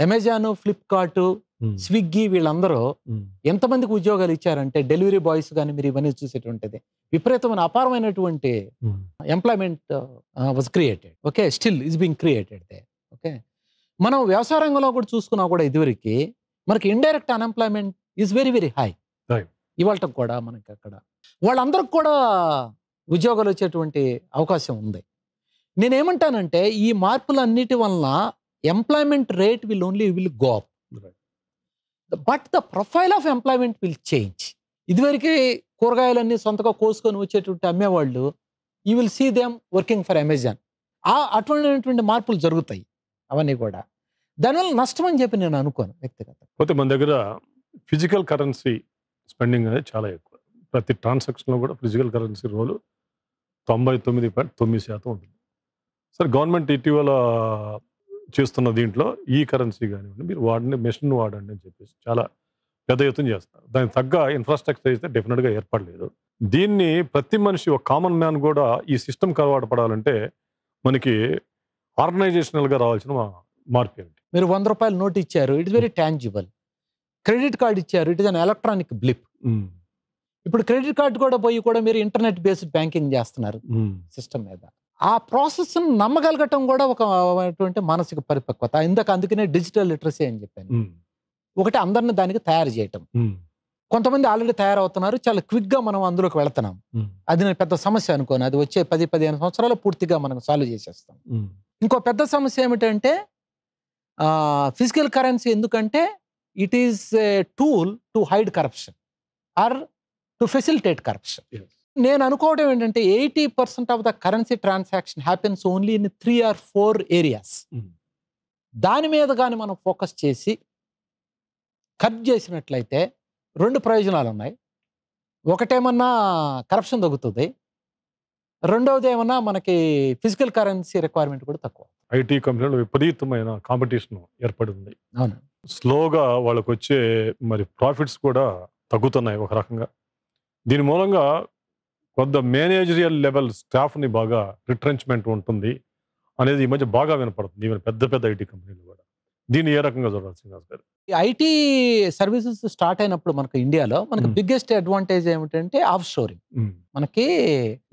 అమెజాన్ ఫ్లిప్కార్ట్ స్విగ్గీ వీళ్ళందరూ hmm. ఎంతమందికి ఉద్యోగాలు ఇచ్చారంటే డెలివరీ బాయ్స్ కానీ మీరు ఇవన్నీ చూసేటువంటిది విపరీతమైన అపారమైనటువంటి employment was created okay still is being created they okay మనం వ్యవసాయ రంగంలో కూడా చూసుకున్నా కూడా ఇదివరకు మనకి indirect unemployment is very very high ఇవాళ కూడా మనకి అక్కడ వాళ్ళందరికి కూడా ఉద్యోగాలు వచ్చేటువంటి అవకాశం ఉంది నేనేమంటానంటే ఈ మార్పులన్నిటి వలన employment rate will only will go but the profile of employment will change ఇదివరకే కూరగాయలన్నీ సొంతగా కోసుకొని వచ్చేటువంటి అమ్మేవాళ్ళు you will see them working for Amazon ఆ అటువంటి మార్పులు జరుగుతాయి అవన్నీ కూడా దానివల్ల నష్టం అని చెప్పి నేను అనుకోను వ్యక్తిగత పోతే మన దగ్గర ఫిజికల్ కరెన్సీ స్పెండింగ్ అనేది చాలా ఎక్కువ ప్రతి ట్రాన్సాక్షన్లో కూడా ఫిజికల్ కరెన్సీ రోలు తొంభై తొమ్మిది పాయింట్ తొమ్మిది శాతం ఉంటుంది సార్ గవర్నమెంట్ ఇటీవల చేస్తున్న దీంట్లో ఈ కరెన్సీ కానివ్వండి మీరు వాడండి మెషిన్ వాడండి అని చెప్పేసి చాలా పెద్ద ఎత్తున చేస్తారు దానికి తగ్గ ఇన్ఫ్రాస్ట్రక్చర్ అయితే డెఫినెట్గా ఏర్పడలేదు దీన్ని ప్రతి మనిషి ఒక కామన్ మ్యాన్ కూడా ఈ సిస్టమ్ పడాలంటే మనకి ఆర్గనైజేషనల్గా రావాల్సిన మార్పు ఏమిటి మీరు వంద రూపాయలు నోట్ ఇచ్చారు it is very tangible credit card ఇచ్చారు it is an electronic blip ఇప్పుడు క్రెడిట్ కార్డు కూడా పోయి కూడా మీరు ఇంటర్నెట్ బేస్డ్ బ్యాంకింగ్ చేస్తున్నారు సిస్టమ్ మీద ఆ ప్రాసెస్ను నమ్మగలగటం కూడా ఒకటువంటి మానసిక పరిపక్వత ఇందాక అందుకనే డిజిటల్ లిటరసీ అని చెప్పాను ఒకటి అందరిని దానికి తయారు చేయటం కొంతమంది ఆల్రెడీ తయారవుతున్నారు చాలా క్విక్గా మనం అందులోకి వెళుతున్నాం అది నేను పెద్ద సమస్య అనుకోను అది వచ్చే పది పదిహేను సంవత్సరాలు పూర్తిగా మనం సాల్వ్ చేసేస్తాం ఇంకో పెద్ద సమస్య ఏమిటంటే ఫిజికల్ కరెన్సీ ఎందుకంటే it is a tool to hide corruption or to facilitate corruption నేను అనుకోవడం ఏంటంటే eighty percent of the currency transaction happens only in three or four areas hmm. దాని మీద కానీ మనం ఫోకస్ చేసి కట్ చేసినట్లయితే రెండు ప్రయోజనాలు ఉన్నాయి ఒకటేమన్నా కరప్షన్ తగ్గుతుంది రెండవది ఏమన్నా మనకి ఫిజికల్ కరెన్సీ రిక్వైర్మెంట్ కూడా తక్కువ ఐటీ కంపెనీలు విపరీతమైన కాంపిటీషన్ ఏర్పడింది అవును స్లోగా వాళ్ళకు వచ్చే మరి ప్రాఫిట్స్ కూడా తగ్గుతున్నాయి ఒక రకంగా దీని మూలంగా కొంత మేనేజరియల్ లెవెల్ స్టాఫ్ని బాగా రిట్రెంచ్మెంట్ ఉంటుంది అనేది ఈ మధ్య బాగా వినపడుతుంది ఈవెన్ పెద్ద పెద్ద ఐటీ కంపెనీలు కూడా దీన్ని ఏ రకంగా చూడాల్సింది శ్రీనివాస్ గారు ఐటీ సర్వీసెస్ స్టార్ట్ అయినప్పుడు మనకు ఇండియాలో మనకు బిగ్గెస్ట్ అడ్వాంటేజ్ ఏమిటంటే ఆఫ్ షోరింగ్ మనకి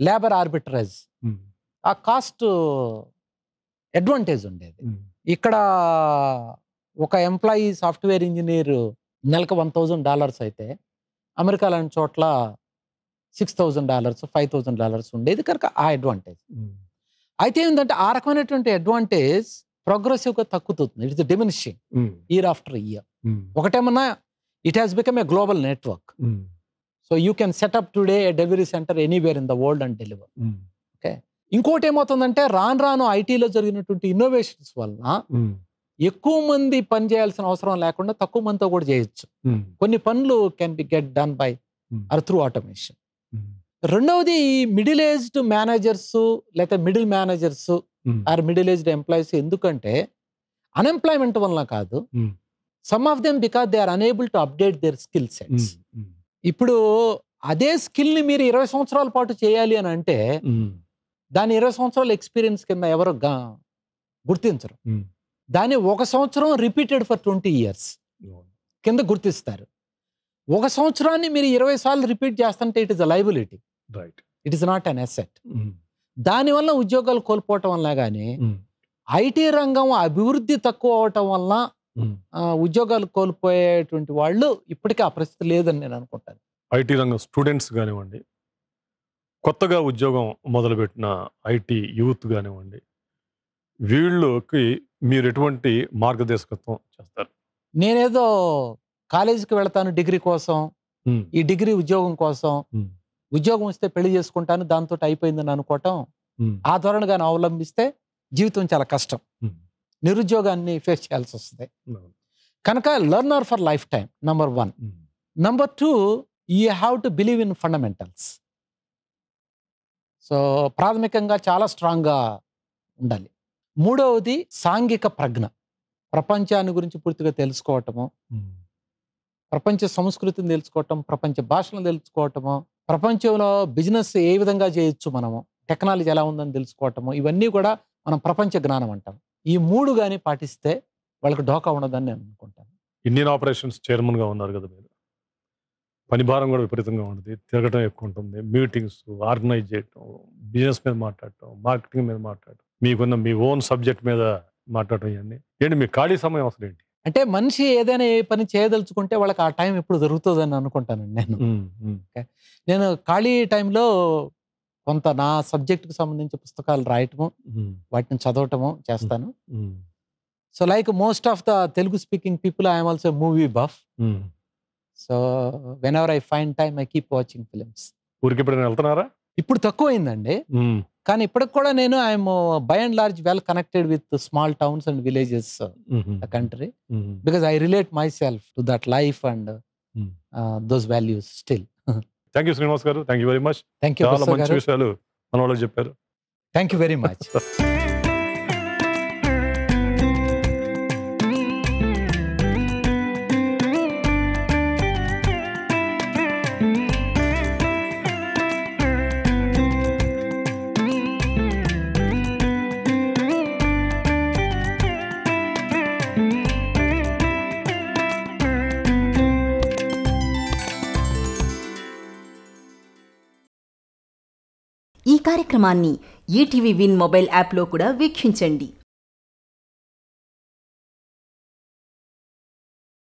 లేబర్ ఆర్బిట్రేజ్ ఆ కాస్ట్ అడ్వాంటేజ్ ఉండేది ఇక్కడ ఒక ఎంప్లాయీ సాఫ్ట్వేర్ ఇంజనీర్ నెలకు వన్ థౌజండ్ డాలర్స్ అయితే అమెరికా లాంటి చోట్ల six thousand dollars five thousand dollars ఉండేది కనుక ఆ అడ్వాంటేజ్ అయితే ఏంటంటే ఆ రకమైనటువంటి అడ్వాంటేజ్ ప్రోగ్రెసివ్గా తక్కుతుంది it's diminishing year after year ఒకటేమన్నా it has become a global network so you can set up today a delivery centre anywhere in the world and deliver okay ఇంకోటి ఏమవుతుందంటే రాను రాను ఐటీలో జరిగినటువంటి ఇన్నోవేషన్స్ వలన ఎక్కువ మంది పని చేయాల్సిన అవసరం లేకుండా తక్కువ మందితో కూడా చేయొచ్చు కొన్ని పనులు can be get done by or through automation రెండవది మిడిల్ ఏజ్డ్ మేనేజర్స్ లేకపోతే middle managers or middle aged employees ఎందుకంటే అన్ఎంప్లాయ్మెంట్ వల్ల కాదు some of them because they are unable to update their skill sets ఇప్పుడు అదే స్కిల్ని మీరు ఇరవై సంవత్సరాల పాటు చేయాలి అని అంటే hmm. దాని ఇరవై సంవత్సరాల ఎక్స్పీరియన్స్ కింద ఎవరు గుర్తించరు hmm. దాన్ని ఒక సంవత్సరం రిపీటెడ్ ఫర్ ట్వంటీ ఇయర్స్ కింద గుర్తిస్తారు ఒక సంవత్సరాన్ని మీరు ఇరవై సార్లు రిపీట్ చేస్తుంటే it is a liability right it is not an asset దానివల్ల ఉద్యోగాలు కోల్పోవటం వల్ల కానీ mm. ఐటీ రంగం అభివృద్ధి తక్కువ అవటం వల్ల mm. ఉద్యోగాలు కోల్పోయేటువంటి వాళ్ళు ఇప్పటికీ ఆ పరిస్థితి లేదని నేను అనుకుంటాను ఐటీ రంగం స్టూడెంట్స్ కానివ్వండి కొత్తగా ఉద్యోగం మొదలుపెట్టిన ఐటీ యూత్ కానివ్వండి వీళ్ళకి మీరు ఎటువంటి మార్గదర్శకత్వం చేస్తారు నేనేదో కాలేజీకి వెళతాను డిగ్రీ కోసం mm. ఈ డిగ్రీ ఉద్యోగం కోసం ఉద్యోగం వస్తే పెళ్లి చేసుకుంటాను దాంతో అయిపోయిందని అనుకోవటం ఆ కానీ అవలంబిస్తే జీవితం చాలా కష్టం నిరుద్యోగాన్ని ఫేస్ చేయాల్సి వస్తుంది కనుక learner for life time number one number two you have to believe in fundamentals so ప్రాథమికంగా చాలా స్ట్రాంగ్గా ఉండాలి మూడవది సాంఘిక ప్రజ్ఞ ప్రపంచాన్ని గురించి పూర్తిగా తెలుసుకోవటము ప్రపంచ సంస్కృతిని తెలుసుకోవటం ప్రపంచ భాషలను తెలుసుకోవటము ప్రపంచంలో బిజినెస్ ఏ విధంగా చేయొచ్చు మనము టెక్నాలజీ ఎలా ఉందని తెలుసుకోవటము ఇవన్నీ కూడా మనం ప్రపంచ జ్ఞానం అంటాం ఈ మూడు కానీ పాటిస్తే వాళ్ళకి ఢోకా ఉండదని నేను అనుకుంటాను ఇండియన్ ఆపరేషన్స్ చైర్మన్గా ఉన్నారు కదా మీరు పని భారం కూడా విపరీతంగా ఉంటుంది తిరగటం ఎక్కువ ఉంటుంది మీటింగ్స్ ఆర్గనైజ్ చేయటం బిజినెస్ మీద మాట్లాడటం మార్కెటింగ్ మీద మాట్లాడటం మీకున్న మీ ఓన్ సబ్జెక్ట్ మీద మాట్లాడటం ఇవన్నీ ఏంటి మీ ఖాళీ సమయం అసలు ఏంటి అంటే మనిషి ఏదైనా ఏ పని చేయదలుచుకుంటే వాళ్ళకి ఆ టైం ఎప్పుడు దొరుకుతుందని అనుకుంటానండి నేను నేను ఖాళీ టైంలో కొంత నా సబ్జెక్టుకు సంబంధించి పుస్తకాలు రాయటము వాటిని చదవటము చేస్తాను so like most of the Telugu speaking people I'm also movie buff so whenever I find time I keep watching films ఊరికి ఇప్పుడు వెళ్తున్నారా ఇప్పుడు తక్కువైందండి కానీ ఇప్పటికి కూడా నేను I'm by and large well connected with small towns and villages the country because I relate myself to that life and those values still thank you Srinivas garu thank you very much thank you మంచి విషయాలు మన వాళ్ళు చెప్పారు thank you very much <laughs> కార్యక్రమాన్ని ETV win mobile యాప్లో కూడా వీక్షించండి